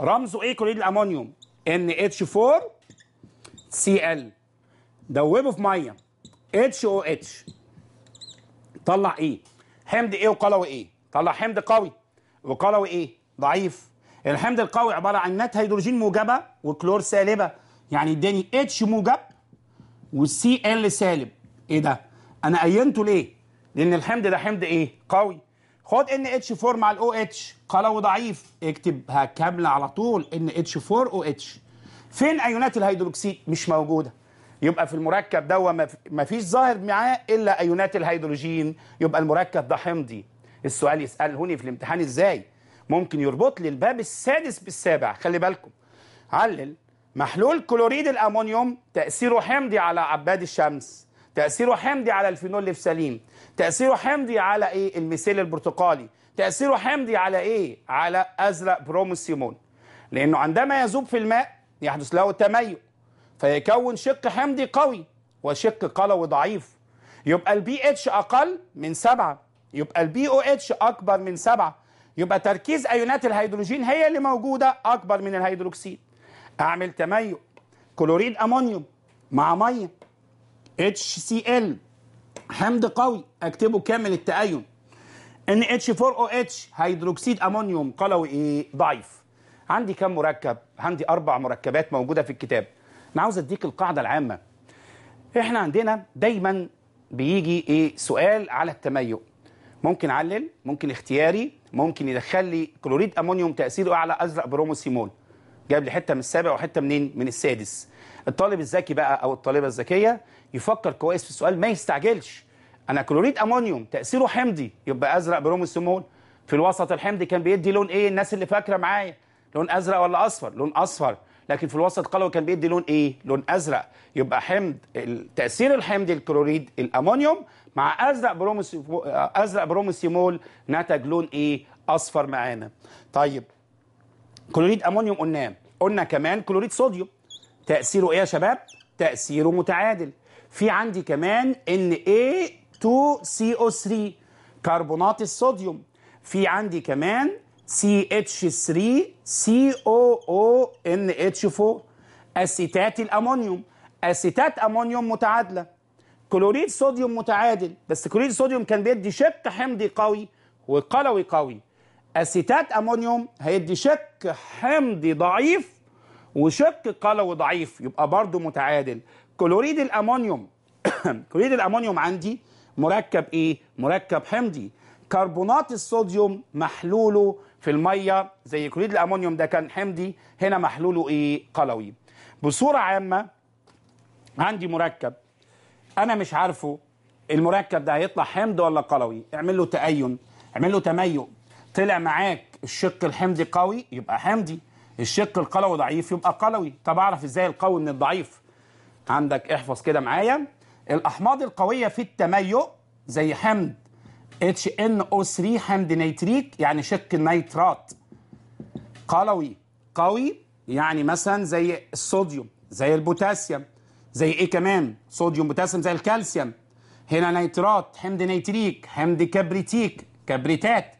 رمزه إيه كلوريد الأمونيوم NH4Cl دوبه في مية HOH طلع إيه حمض إيه وقلوي إيه طلع حمض قوي وقلوي إيه ضعيف الحمض القوي عباره عن نات هيدروجين موجبه وكلور سالبه يعني اداني اتش موجب والسي ال سالب ايه ده انا اينته ليه لان الحمض ده حمض ايه قوي خد ان اتش 4 مع الاو اتش قلوي ضعيف اكتبها كامله على طول ان اتش 4 او اتش فين ايونات الهيدروكسيد مش موجوده يبقى في المركب ده ما فيش ظاهر معاه الا ايونات الهيدروجين يبقى المركب ده حمضي السؤال يسالهوني في الامتحان ازاي ممكن يربط لي الباب السادس بالسابع خلي بالكم علل محلول كلوريد الامونيوم تاثيره حمضي على عباد الشمس تاثيره حمضي على الفينول سليم تاثيره حمضي على ايه الميثيل البرتقالي تاثيره حمضي على ايه على ازرق بروموسيمون لانه عندما يذوب في الماء يحدث له تميؤ فيكون شق حمضي قوي وشق قلوي ضعيف يبقى البي اتش اقل من سبعة يبقى البي او اتش اكبر من سبعة يبقى تركيز ايونات الهيدروجين هي اللي موجوده اكبر من الهيدروكسيد اعمل تميز كلوريد امونيوم مع ميه اتش سي ال حمض قوي اكتبه كامل التاين اتش 4 او اتش هيدروكسيد امونيوم قلوي ايه ضعيف عندي كم مركب عندي اربع مركبات موجوده في الكتاب انا عاوز اديك القاعده العامه احنا عندنا دايما بيجي ايه سؤال على التميؤ ممكن علل ممكن اختياري ممكن يدخل لي كلوريد امونيوم تاثيره اعلى ازرق بروموسيمول جايب لي حته من السابع وحته منين من السادس الطالب الذكي بقى او الطالبه الذكيه يفكر كويس في السؤال ما يستعجلش انا كلوريد امونيوم تاثيره حمضي يبقى ازرق بروموسيمول في الوسط الحمضي كان بيدي لون ايه الناس اللي فاكره معايا لون ازرق ولا اصفر لون اصفر لكن في الوسط القلوي كان بيدي لون ايه لون ازرق يبقى حمض تاثير الحمض الكلوريد الامونيوم مع ازرق برومسي ازرق برومسي مول نتج لون ايه اصفر معانا طيب كلوريد امونيوم قلناه، قلنا كمان كلوريد صوديوم تاثيره ايه يا شباب تاثيره متعادل في عندي كمان ان اي 2 سي او 3 كربونات الصوديوم في عندي كمان سي اتش 3 سي او او ان اتش 4 اسيتات الامونيوم اسيتات امونيوم متعادله كلوريد صوديوم متعادل بس كلوريد صوديوم كان بيدي شق حمضي قوي وقلوي قوي اسيتات امونيوم هيدي شق حمضي ضعيف وشق قلوي ضعيف يبقى برضه متعادل كلوريد الامونيوم كلوريد الامونيوم عندي مركب ايه مركب حمضي كربونات الصوديوم محلوله في الميه زي كلوريد الامونيوم ده كان حمضي هنا محلوله ايه قلوي بصوره عامه عندي مركب انا مش عارفه المركب ده هيطلع حمض ولا قلوي اعمل له تأين اعمل له تميؤ طلع معاك الشق الحمضي قوي يبقى حمضي الشق القلوي ضعيف يبقى قلوي طب اعرف ازاي القوي من الضعيف عندك احفظ كده معايا الاحماض القويه في التميؤ زي حمض HNO3 حمض نيتريك يعني شق النيترات قلوي قوي يعني مثلا زي الصوديوم زي البوتاسيوم زي ايه كمان صوديوم بوتاسيوم زي الكالسيوم هنا نيترات حمض نيتريك حمض كبريتيك كبريتات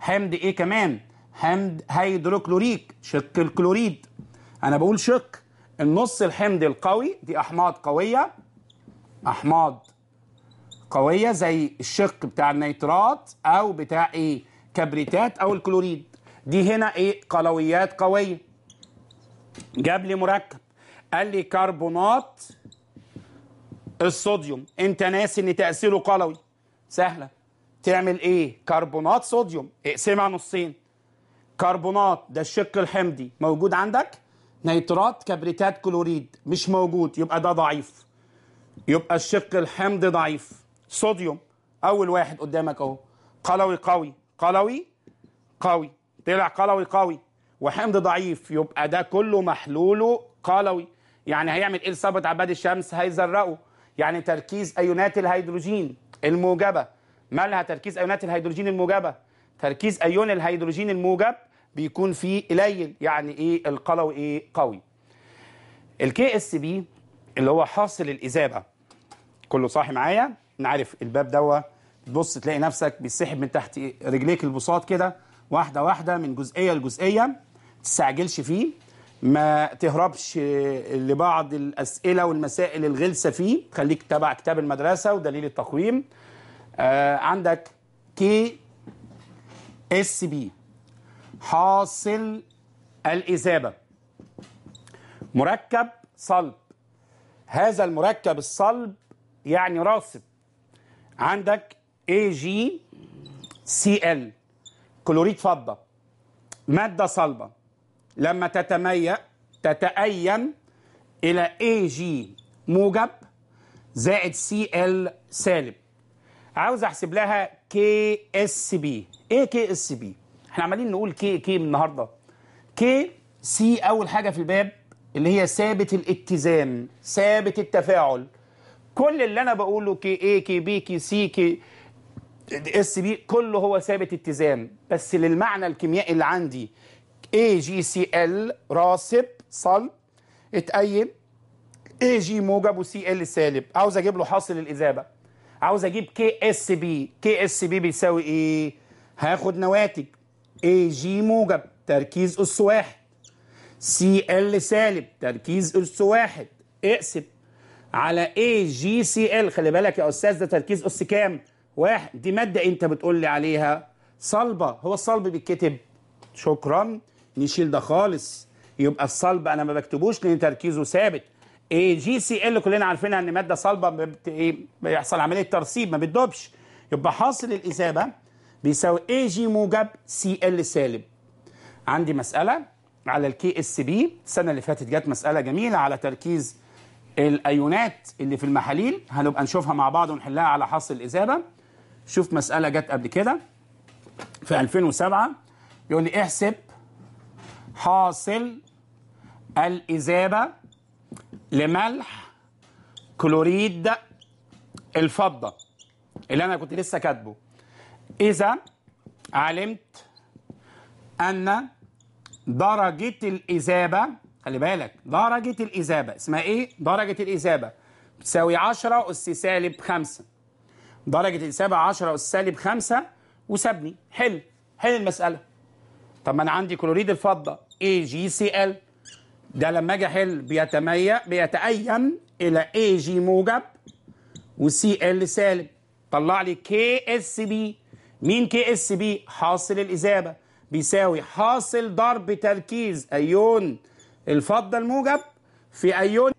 حمض ايه كمان حمض هيدروكلوريك شق الكلوريد انا بقول شق النص الحمض القوي دي احماض قويه احماض قويه زي الشق بتاع النيترات او بتاع ايه كبريتات او الكلوريد دي هنا ايه قلويات قويه جاب لي مركب قال لي كربونات الصوديوم انت ناسي ان تاثيره قلوي سهله تعمل ايه كربونات صوديوم اقسمها نصين كربونات ده الشق الحمضي موجود عندك نيترات كبريتات كلوريد مش موجود يبقى ده ضعيف يبقى الشق الحمضي ضعيف صوديوم اول واحد قدامك اهو قلوي قوي قلوي قوي طلع قلوي قوي وحمض ضعيف يبقى ده كله محلوله قلوي يعني هيعمل ايه لثابت عباد الشمس هيزرقه يعني تركيز أيونات الهيدروجين الموجبة مالها تركيز أيونات الهيدروجين الموجبة تركيز أيون الهيدروجين الموجب بيكون فيه قليل يعني إيه القلوي إيه قوي الكي اس بي اللي هو حاصل الإذابة كله صاحي معايا نعرف الباب دوا تبص تلاقي نفسك بيسحب من تحت رجليك البساط كده واحدة واحدة من جزئية لجزئية تستعجلش فيه ما تهربش لبعض الأسئلة والمسائل الغلسة فيه خليك تبع كتاب المدرسة ودليل التقويم آه عندك كي اس بي حاصل الإذابة مركب صلب هذا المركب الصلب يعني راسب عندك اي جي سي ال كلوريد فضة مادة صلبة لما تتميأ تتأين إلى اي جي موجب زائد سي ال سالب عاوز احسب لها كي اس بي ايه كي اس بي احنا عمالين نقول كي كي من النهارده كي سي اول حاجه في الباب اللي هي ثابت الاتزان ثابت التفاعل كل اللي انا بقوله كي اي كي بي كي سي كي اس بي كله هو ثابت اتزان بس للمعنى الكيميائي اللي عندي اي جي سي ال راسب صلب اتقيم اي جي موجب وسي ال سالب عاوز اجيب له حاصل الاذابه عاوز اجيب كي اس بي كي اس بي بيساوي ايه هاخد نواتج اي جي موجب تركيز اس واحد سي ال سالب تركيز اس واحد اقسم على اي جي سي ال خلي بالك يا استاذ ده تركيز اس كام واحد دي ماده انت بتقول لي عليها صلبه هو الصلب بيتكتب شكرا نشيل ده خالص يبقى الصلب انا ما بكتبوش لان تركيزه ثابت اي جي سي ال كلنا عارفينها ان ماده صلبه ايه بيحصل عمليه ترسيب ما بتدوبش يبقى حاصل الاجابه بيساوي اي جي موجب سي ال سالب عندي مساله على الكي اس بي السنه اللي فاتت جت مساله جميله على تركيز الايونات اللي في المحاليل هنبقى نشوفها مع بعض ونحلها على حاصل الاجابه شوف مساله جت قبل كده في 2007 يقول لي احسب حاصل الإذابة لملح كلوريد الفضة اللي أنا كنت لسه كاتبه إذا علمت أن درجة الإذابة خلي بالك درجة الإذابة اسمها إيه؟ درجة الإذابة تساوي 10 أس سالب 5 درجة الإذابة 10 أس سالب 5 وسابني حل حل المسألة طب ما انا عندي كلوريد الفضه اي جي سي ال ده لما اجي احل بيتميز بيتأين الى اي جي موجب وسي ال سالب طلع لي كي اس بي مين كي اس بي حاصل الاذابه بيساوي حاصل ضرب تركيز ايون الفضه الموجب في ايون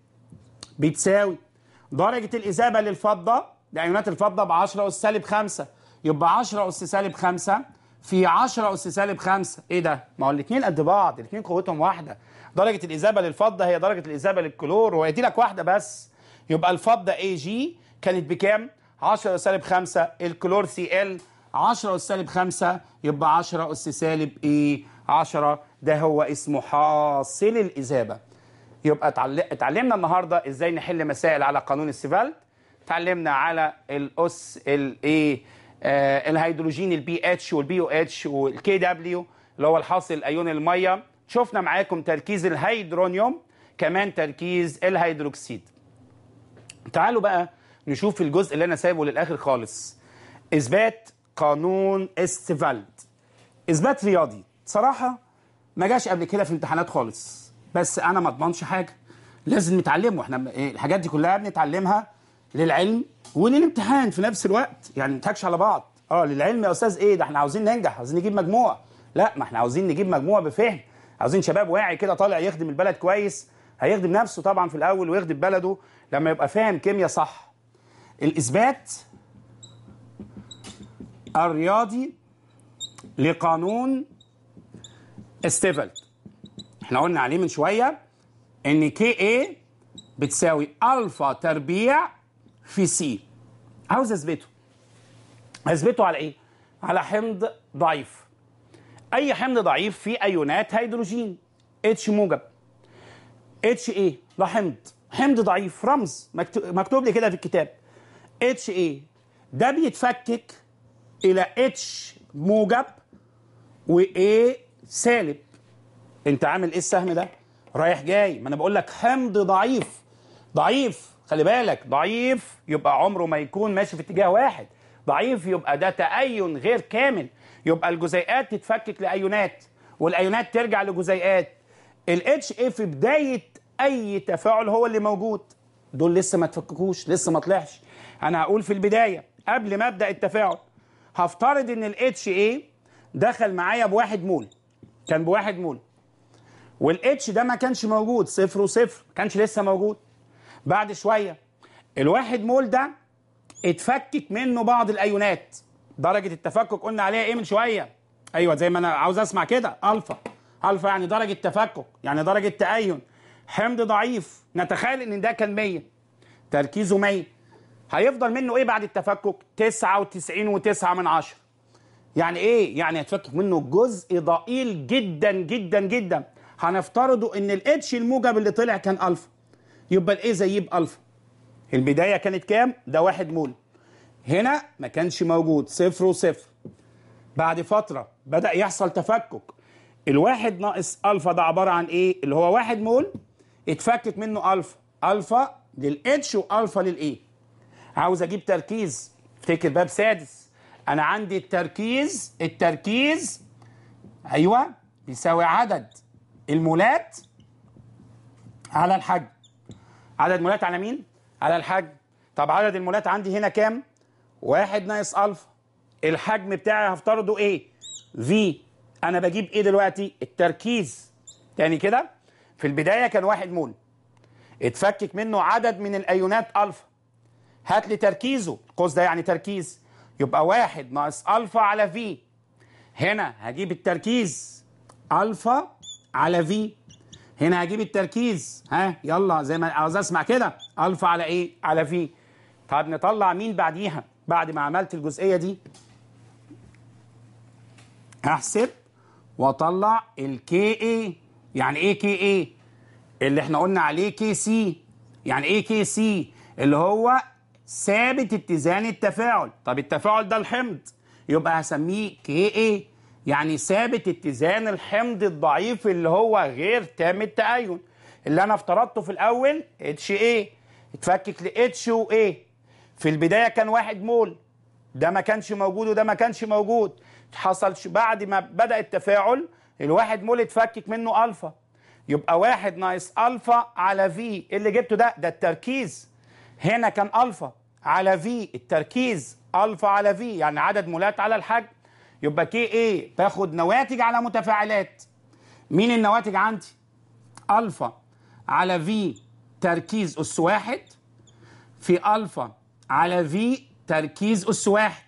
بتساوي درجه الاذابه للفضه لايونات الفضه ب 10 اس سالب 5 يبقى 10 اس سالب 5 في 10 أس سالب 5 إيه ده؟ ما هو الاثنين قد بعض الاثنين قوتهم واحدة درجة الإذابة للفضة هي درجة الإذابة للكلور ويأتي لك واحدة بس يبقى الفضة اي جي كانت بكام؟ 10 أس سالب 5 الكلور سي ال 10 أس سالب 5 يبقى 10 أس سالب إيه؟ 10 ده هو اسمه حاصل الإذابة يبقى اتعلمنا النهاردة إزاي نحل مسائل على قانون السيفالت اتعلمنا على الأس الإيه؟ آه، الهيدروجين البي اتش والبي او اتش والكي دبليو اللي هو الحاصل ايون الميه شفنا معاكم تركيز الهيدرونيوم كمان تركيز الهيدروكسيد تعالوا بقى نشوف الجزء اللي انا سايبه للاخر خالص اثبات قانون استفالد اثبات رياضي صراحه ما جاش قبل كده في امتحانات خالص بس انا ما اضمنش حاجه لازم نتعلمه احنا إيه، الحاجات دي كلها بنتعلمها للعلم وللامتحان في نفس الوقت يعني ما نضحكش على بعض اه للعلم يا استاذ ايه ده احنا عاوزين ننجح عاوزين نجيب مجموع لا ما احنا عاوزين نجيب مجموع بفهم عاوزين شباب واعي كده طالع يخدم البلد كويس هيخدم نفسه طبعا في الاول ويخدم بلده لما يبقى فاهم كيمياء صح الاثبات الرياضي لقانون استيفلت احنا قلنا عليه من شويه ان كي ايه بتساوي الفا تربيع في سي عاوز اثبته اثبته على ايه على حمض ضعيف اي حمض ضعيف فيه ايونات هيدروجين اتش موجب اتش ايه ده حمض حمض ضعيف رمز مكتوب لي كده في الكتاب اتش ايه ده بيتفكك الى اتش موجب وايه سالب انت عامل ايه السهم ده رايح جاي ما انا بقول لك حمض ضعيف ضعيف خلي بالك ضعيف يبقى عمره ما يكون ماشي في اتجاه واحد ضعيف يبقى ده تأين غير كامل يبقى الجزيئات تتفكك لأيونات والأيونات ترجع لجزيئات الاتش ايه في بداية أي تفاعل هو اللي موجود دول لسه ما تفككوش لسه ما طلعش أنا هقول في البداية قبل ما أبدأ التفاعل هفترض إن الاتش ايه دخل معايا بواحد مول كان بواحد مول والاتش ده ما كانش موجود صفر وصفر ما كانش لسه موجود بعد شويه الواحد مول ده اتفكك منه بعض الايونات درجه التفكك قلنا عليها ايه من شويه ايوه زي ما انا عاوز اسمع كده الفا الفا يعني درجه تفكك يعني درجه تأين حمض ضعيف نتخيل ان ده كان 100 تركيزه 100 هيفضل منه ايه بعد التفكك 99 وتسعة من عشر. يعني ايه يعني هيتفكك منه جزء ضئيل جدا جدا جدا هنفترضه ان الاتش الموجب اللي طلع كان الفا يبقى الايه زيه الفا البدايه كانت كام ده واحد مول هنا ما كانش موجود صفر وصفر بعد فتره بدا يحصل تفكك الواحد ناقص الفا ده عباره عن ايه اللي هو واحد مول اتفكك منه الفا الفا للاتش والفا للايه e. عاوز اجيب تركيز افتكر باب سادس انا عندي التركيز التركيز ايوه بيساوي عدد المولات على الحجم عدد مولات على مين؟ على الحجم طب عدد المولات عندي هنا كام؟ واحد ناقص ألفا الحجم بتاعي هفترضه ايه؟ في أنا بجيب ايه دلوقتي؟ التركيز تاني كده في البداية كان واحد مول اتفكك منه عدد من الأيونات ألفا هات لي تركيزه القوس ده يعني تركيز يبقى واحد ناقص ألفا على في هنا هجيب التركيز ألفا على في هنا هجيب التركيز ها يلا زي ما عاوز اسمع كده الفا على ايه على في طب نطلع مين بعديها بعد ما عملت الجزئيه دي هحسب واطلع الكي اي يعني ايه كي اي اللي احنا قلنا عليه كي سي يعني ايه كي سي اللي هو ثابت اتزان التفاعل طب التفاعل ده الحمض يبقى هسميه كي اي يعني ثابت اتزان الحمض الضعيف اللي هو غير تام التأين اللي أنا افترضته في الأول اتش ايه اتفكك ل اتش و ايه في البداية كان واحد مول ده ما كانش موجود وده ما كانش موجود حصل بعد ما بدأ التفاعل الواحد مول اتفكك منه ألفا يبقى واحد ناقص ألفا على في اللي جبته ده ده التركيز هنا كان ألفا على في التركيز ألفا على في يعني عدد مولات على الحجم يبقى كي ايه تاخد نواتج على متفاعلات مين النواتج عندي الفا على في تركيز اس واحد في الفا على في تركيز اس واحد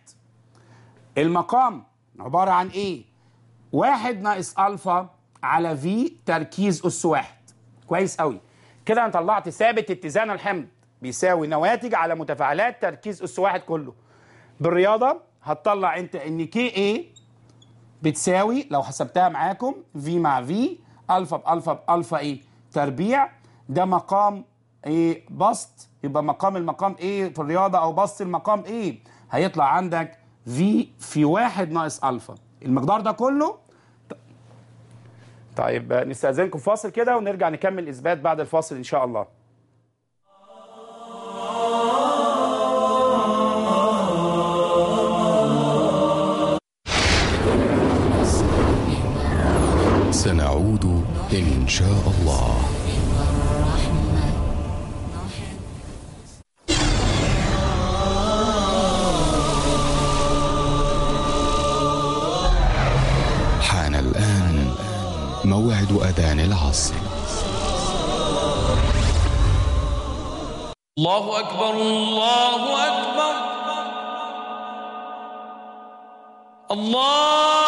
المقام عباره عن ايه واحد ناقص الفا على في تركيز اس واحد كويس قوي كده انا طلعت ثابت اتزان الحمض بيساوي نواتج على متفاعلات تركيز اس واحد كله بالرياضه هتطلع انت ان كي اي بتساوي لو حسبتها معاكم في مع في الفا بالفا بالفا ايه تربيع ده مقام ايه بسط يبقى مقام المقام ايه في الرياضه او بسط المقام ايه هيطلع عندك في في واحد ناقص الفا المقدار ده كله طيب نستأذنكم فاصل كده ونرجع نكمل اثبات بعد الفاصل ان شاء الله إن شاء الله حان الآن موعد أذان العصر الله أكبر الله أكبر الله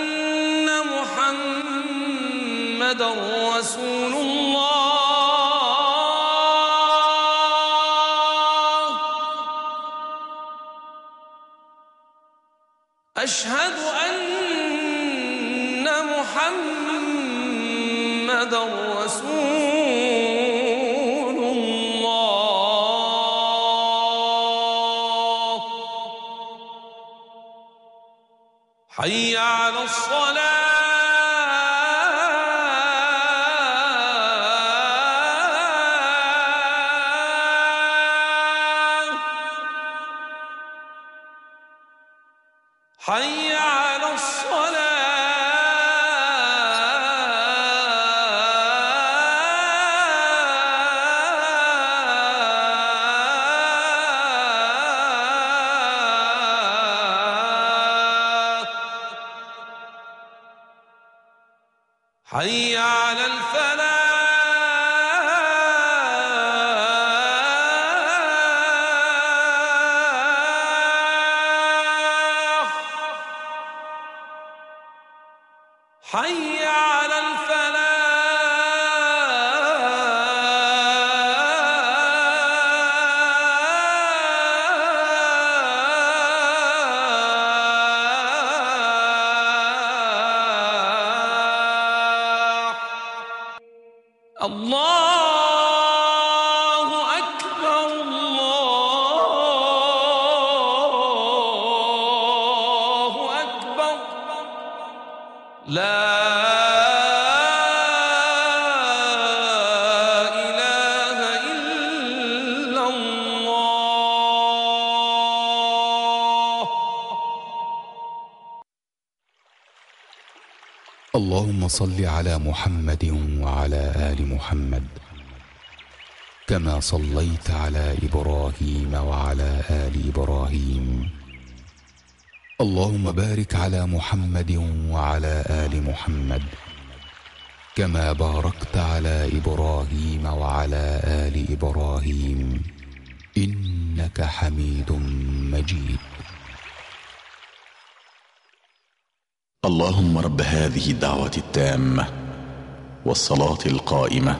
محمدا رسول الله أشهد أن محمدا رسول الله حي على الصلاة لا إله إلا الله اللهم صل على محمد وعلى آل محمد كما صليت على إبراهيم وعلى آل إبراهيم اللهم بارك على محمد وعلى آل محمد كما باركت على إبراهيم وعلى آل إبراهيم إنك حميد مجيد اللهم رب هذه الدعوة التامة والصلاة القائمة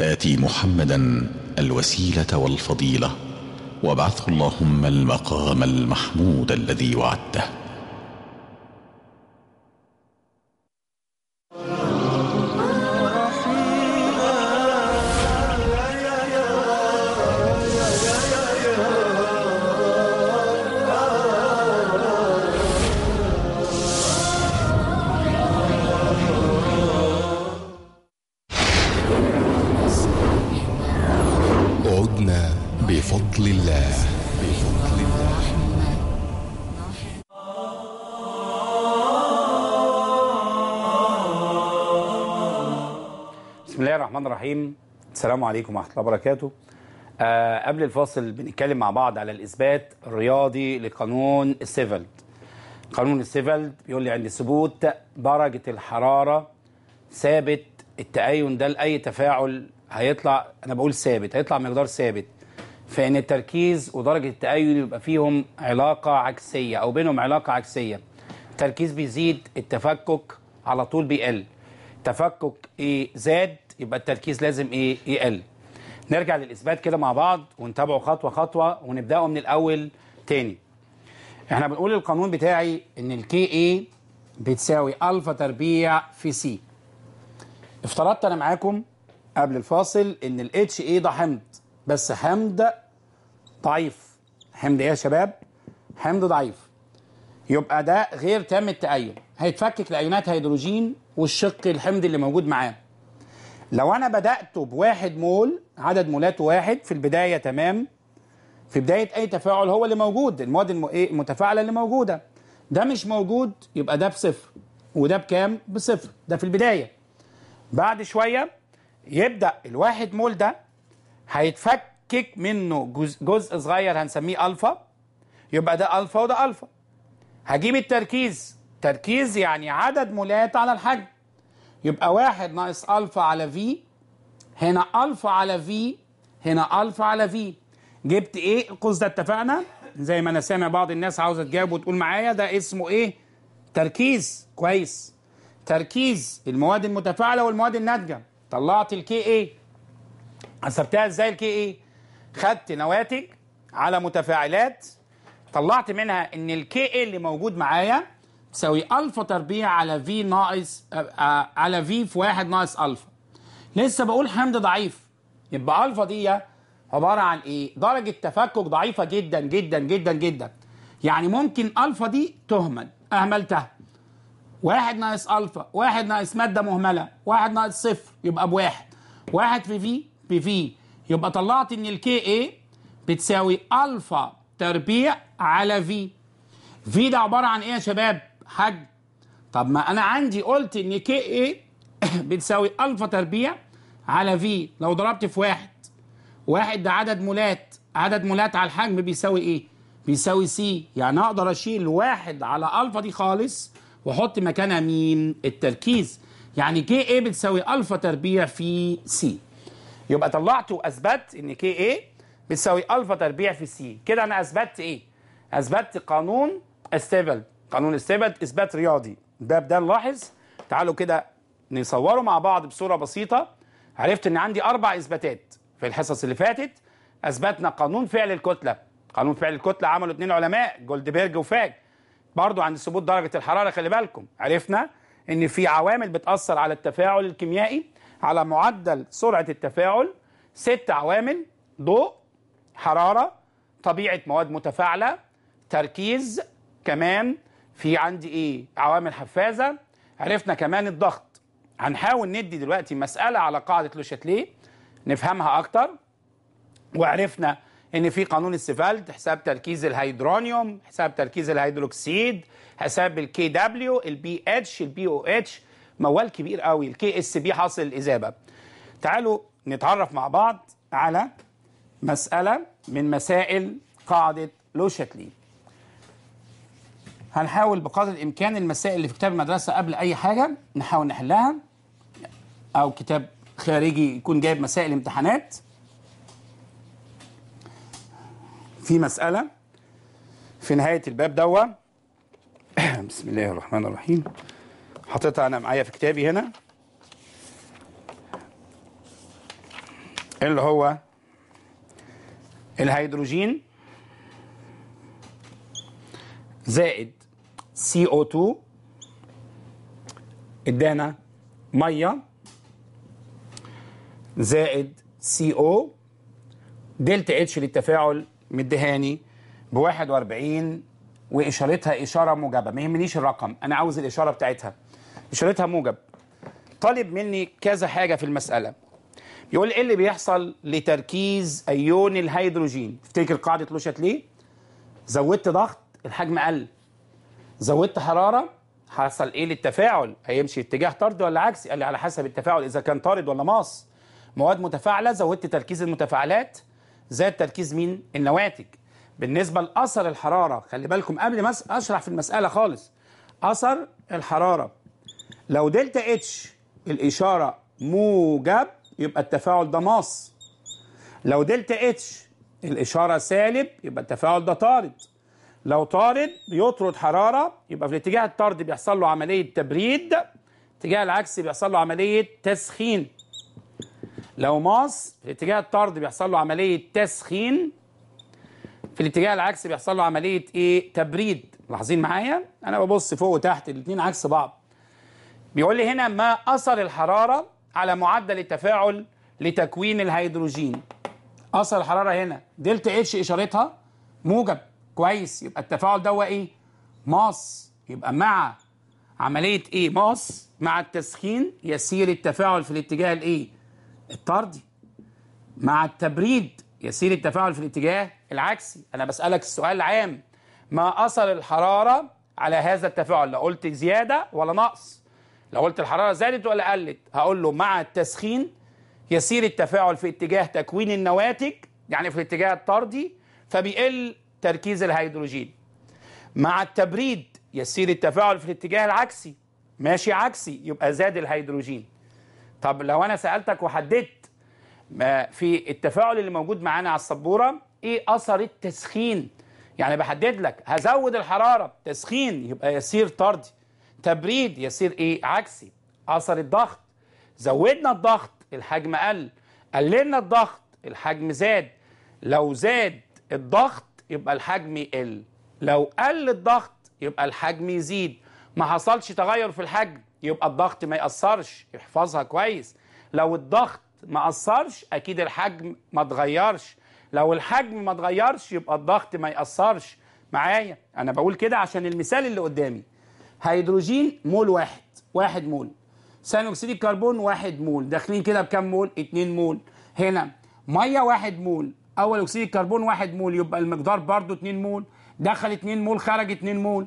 آتي محمدا الوسيلة والفضيلة وابعثه اللهم المقام المحمود الذي وعدته عليكم ورحمه الله وبركاته آه قبل الفاصل بنتكلم مع بعض على الاثبات الرياضي لقانون السيفلد قانون السيفلد بيقول لي عند ثبوت درجه الحراره ثابت التأين ده لأي تفاعل هيطلع أنا بقول ثابت هيطلع مقدار ثابت فإن التركيز ودرجة التأين يبقى فيهم علاقة عكسية أو بينهم علاقة عكسية التركيز بيزيد التفكك على طول بيقل تفكك إيه زاد يبقى التركيز لازم ايه يقل نرجع للاثبات كده مع بعض ونتابعه خطوه خطوه ونبداه من الاول تاني احنا بنقول القانون بتاعي ان الكي اي بتساوي الفا تربيع في سي افترضت انا معاكم قبل الفاصل ان الاتش اي ده حمض بس حمض ضعيف حمض ايه يا شباب حمض ضعيف يبقى ده غير تام التأيون هيتفكك لأيونات هيدروجين والشق الحمض اللي موجود معاه لو انا بداته بواحد مول عدد مولاته واحد في البدايه تمام في بدايه اي تفاعل هو اللي موجود المواد إيه، المتفاعله اللي موجوده ده مش موجود يبقى ده بصفر وده بكام بصفر ده في البدايه بعد شويه يبدا الواحد مول ده هيتفكك منه جزء, جزء صغير هنسميه الفا يبقى ده الفا وده الفا هجيب التركيز تركيز يعني عدد مولات على الحجم يبقى واحد ناقص ألفا على في هنا ألفا على في هنا ألفا على في جبت إيه القوس ده اتفقنا زي ما أنا سامع بعض الناس عاوزة تجاوب وتقول معايا ده اسمه إيه تركيز كويس تركيز المواد المتفاعلة والمواد الناتجة طلعت الكي إيه حسبتها إزاي الكي إيه خدت نواتج على متفاعلات طلعت منها ان الكي اللي موجود معايا تساوي الفا تربيع على في ناقص آه، آه، على في في واحد ناقص الفا لسه بقول حمض ضعيف يبقى الفا دي عباره عن ايه درجه تفكك ضعيفه جدا جدا جدا جدا يعني ممكن الفا دي تهمل اهملتها واحد ناقص الفا واحد ناقص ماده مهمله واحد ناقص صفر يبقى بواحد واحد في في بفي يبقى طلعت ان الكي ايه بتساوي الفا تربيع على في في ده عباره عن ايه يا شباب حج طب ما انا عندي قلت ان كي اي بتساوي الفا تربيع على في لو ضربت في واحد واحد ده عدد مولات عدد مولات على الحجم بيساوي ايه بيساوي سي يعني اقدر اشيل واحد على الفا دي خالص واحط مكانها مين التركيز يعني كي اي بتساوي الفا تربيع في سي يبقى طلعت واثبت ان كي اي بتساوي الفا تربيع في سي كده انا اثبتت ايه اثبت قانون استيفلد قانون الثبت اثبات رياضي ده نلاحظ تعالوا كده نصوره مع بعض بصوره بسيطه عرفت ان عندي اربع اثباتات في الحصص اللي فاتت اثبتنا قانون فعل الكتله قانون فعل الكتله عمله اثنين علماء جولدبرج وفاج برضو عند ثبوت درجه الحراره خلي بالكم عرفنا ان في عوامل بتاثر على التفاعل الكيميائي على معدل سرعه التفاعل ست عوامل ضوء حراره طبيعه مواد متفاعله تركيز كمان في عندي ايه عوامل حفازه عرفنا كمان الضغط هنحاول ندي دلوقتي مساله على قاعده لوشاتلي نفهمها اكتر وعرفنا ان في قانون السيفالد حساب تركيز الهيدرونيوم حساب تركيز الهيدروكسيد حساب الكي دبليو البي اتش البي او اتش موال كبير قوي الكي اس بي حاصل الاذابه تعالوا نتعرف مع بعض على مساله من مسائل قاعده لوشاتلي هنحاول بقدر الامكان المسائل اللي في كتاب المدرسه قبل اي حاجه نحاول نحلها او كتاب خارجي يكون جايب مسائل امتحانات في مساله في نهايه الباب دوا بسم الله الرحمن الرحيم حطيتها انا معايا في كتابي هنا اللي هو الهيدروجين زائد CO2 ادانا ميه زائد CO دلتا اتش للتفاعل مدهاني ب 41 واشارتها اشاره موجبه ما يهمنيش الرقم انا عاوز الاشاره بتاعتها اشارتها موجب طالب مني كذا حاجه في المساله بيقول ايه اللي بيحصل لتركيز ايون الهيدروجين تفتكر قاعده لوشت ليه زودت ضغط الحجم قل زودت حراره حصل ايه للتفاعل هيمشي اتجاه طرد ولا عكسي قال لي على حسب التفاعل اذا كان طارد ولا ماص مواد متفاعله زودت تركيز المتفاعلات زاد تركيز مين النواتج بالنسبه لاثر الحراره خلي بالكم قبل ما اشرح في المساله خالص اثر الحراره لو دلتا اتش الاشاره موجب يبقى التفاعل ده ماص لو دلتا اتش الاشاره سالب يبقى التفاعل ده طارد لو طارد يطرد حرارة يبقى في الاتجاه الطرد بيحصل له عملية تبريد الاتجاه العكسي بيحصل له عملية تسخين لو ماس في الاتجاه الطرد بيحصل له عملية تسخين في الاتجاه العكسي بيحصل له عملية ايه تبريد لاحظين معايا انا ببص فوق وتحت الاثنين عكس بعض بيقول لي هنا ما اثر الحرارة على معدل التفاعل لتكوين الهيدروجين اثر الحرارة هنا دلتا اتش اشارتها موجب كويس يبقى التفاعل ده هو ايه ماس يبقى مع عمليه ايه ماس مع التسخين يسير التفاعل في الاتجاه الايه الطردي مع التبريد يسير التفاعل في الاتجاه العكسي انا بسالك السؤال العام ما اثر الحراره على هذا التفاعل لو قلت زياده ولا نقص لو قلت الحراره زادت ولا قلت هقول له مع التسخين يسير التفاعل في اتجاه تكوين النواتج يعني في الاتجاه الطردي فبيقل تركيز الهيدروجين مع التبريد يسير التفاعل في الاتجاه العكسي ماشي عكسي يبقى زاد الهيدروجين طب لو انا سالتك وحددت ما في التفاعل اللي موجود معانا على السبوره ايه اثر التسخين يعني بحدد لك هزود الحراره تسخين يبقى يسير طردي تبريد يسير ايه عكسي اثر الضغط زودنا الضغط الحجم قل قللنا الضغط الحجم زاد لو زاد الضغط يبقى الحجم يقل لو قل الضغط يبقى الحجم يزيد ما حصلش تغير في الحجم يبقى الضغط ما يأثرش يحفظها كويس لو الضغط ما أثرش أكيد الحجم ما اتغيرش لو الحجم ما اتغيرش يبقى الضغط ما يأثرش معايا أنا بقول كده عشان المثال اللي قدامي هيدروجين مول واحد واحد مول ثاني أكسيد الكربون واحد مول داخلين كده بكام مول؟ 2 مول هنا مية واحد مول اول اكسيد الكربون 1 مول يبقى المقدار برضه 2 مول دخل 2 مول خرج 2 مول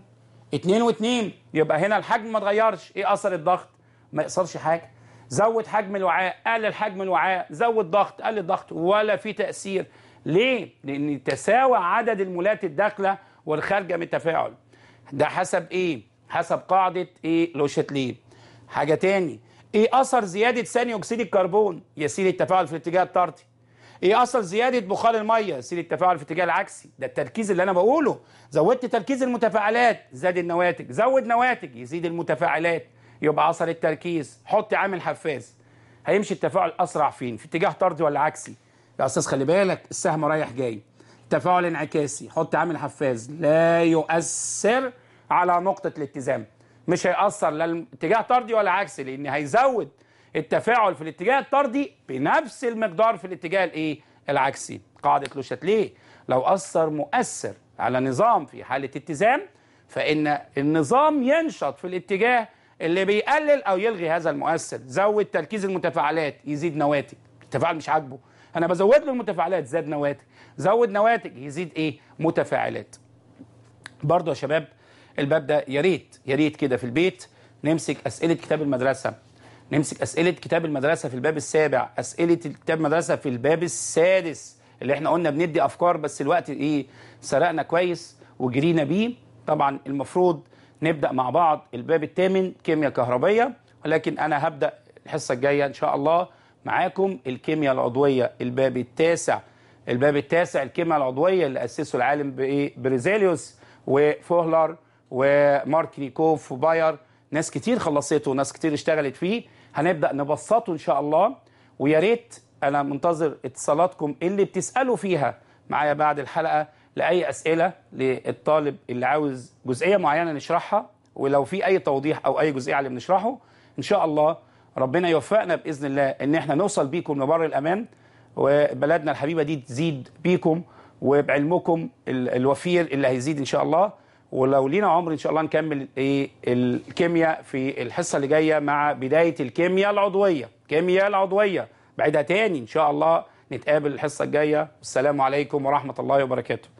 2 و2 يبقى هنا الحجم ما اتغيرش ايه اثر الضغط ما ياثرش حاجه زود حجم الوعاء قلل حجم الوعاء زود ضغط قلل الضغط ولا في تاثير ليه لان تساوى عدد المولات الداخله والخارجه من التفاعل ده حسب ايه حسب قاعده ايه لوشتلين حاجه تاني ايه اثر زياده ثاني اكسيد الكربون يسير التفاعل في الاتجاه الطردي ايه اصل زياده بخار الميه سيل التفاعل في الاتجاه العكسي ده التركيز اللي انا بقوله زودت تركيز المتفاعلات زاد النواتج زود نواتج يزيد المتفاعلات يبقى اثر التركيز حط عامل حفاز هيمشي التفاعل اسرع فين في اتجاه طردي ولا عكسي يا استاذ خلي بالك السهم رايح جاي تفاعل انعكاسي حط عامل حفاز لا يؤثر على نقطه الاتزان مش هيأثر لا اتجاه طردي ولا عكسي لان هيزود التفاعل في الاتجاه الطردي بنفس المقدار في الاتجاه الايه العكسي قاعده لوشاتليه لو اثر مؤثر على نظام في حاله اتزان فان النظام ينشط في الاتجاه اللي بيقلل او يلغي هذا المؤثر زود تركيز المتفاعلات يزيد نواتج التفاعل مش عاجبه انا بزود له المتفاعلات زاد نواتج زود نواتج يزيد ايه متفاعلات برضه يا شباب الباب ده يا ريت يا ريت كده في البيت نمسك اسئله كتاب المدرسه نمسك اسئله كتاب المدرسه في الباب السابع اسئله كتاب المدرسه في الباب السادس اللي احنا قلنا بندي افكار بس الوقت ايه سرقنا كويس وجرينا بيه طبعا المفروض نبدا مع بعض الباب الثامن كيمياء كهربيه ولكن انا هبدا الحصه الجايه ان شاء الله معاكم الكيمياء العضويه الباب التاسع الباب التاسع الكيمياء العضويه اللي اسسه العالم بايه بريزيليوس وفوهلر ومارك نيكوف وباير ناس كتير خلصته وناس كتير اشتغلت فيه هنبدا نبسطه ان شاء الله ويا ريت انا منتظر اتصالاتكم اللي بتسالوا فيها معايا بعد الحلقه لاي اسئله للطالب اللي عاوز جزئيه معينه نشرحها ولو في اي توضيح او اي جزئيه اللي بنشرحه ان شاء الله ربنا يوفقنا باذن الله ان احنا نوصل بيكم لبر الامان وبلدنا الحبيبه دي تزيد بيكم وبعلمكم الوفير اللي هيزيد ان شاء الله ولو لينا عمر ان شاء الله نكمل ايه الكيمياء في الحصه اللي جايه مع بدايه الكيمياء العضويه كيمياء العضويه بعدها تاني ان شاء الله نتقابل الحصه الجايه والسلام عليكم ورحمه الله وبركاته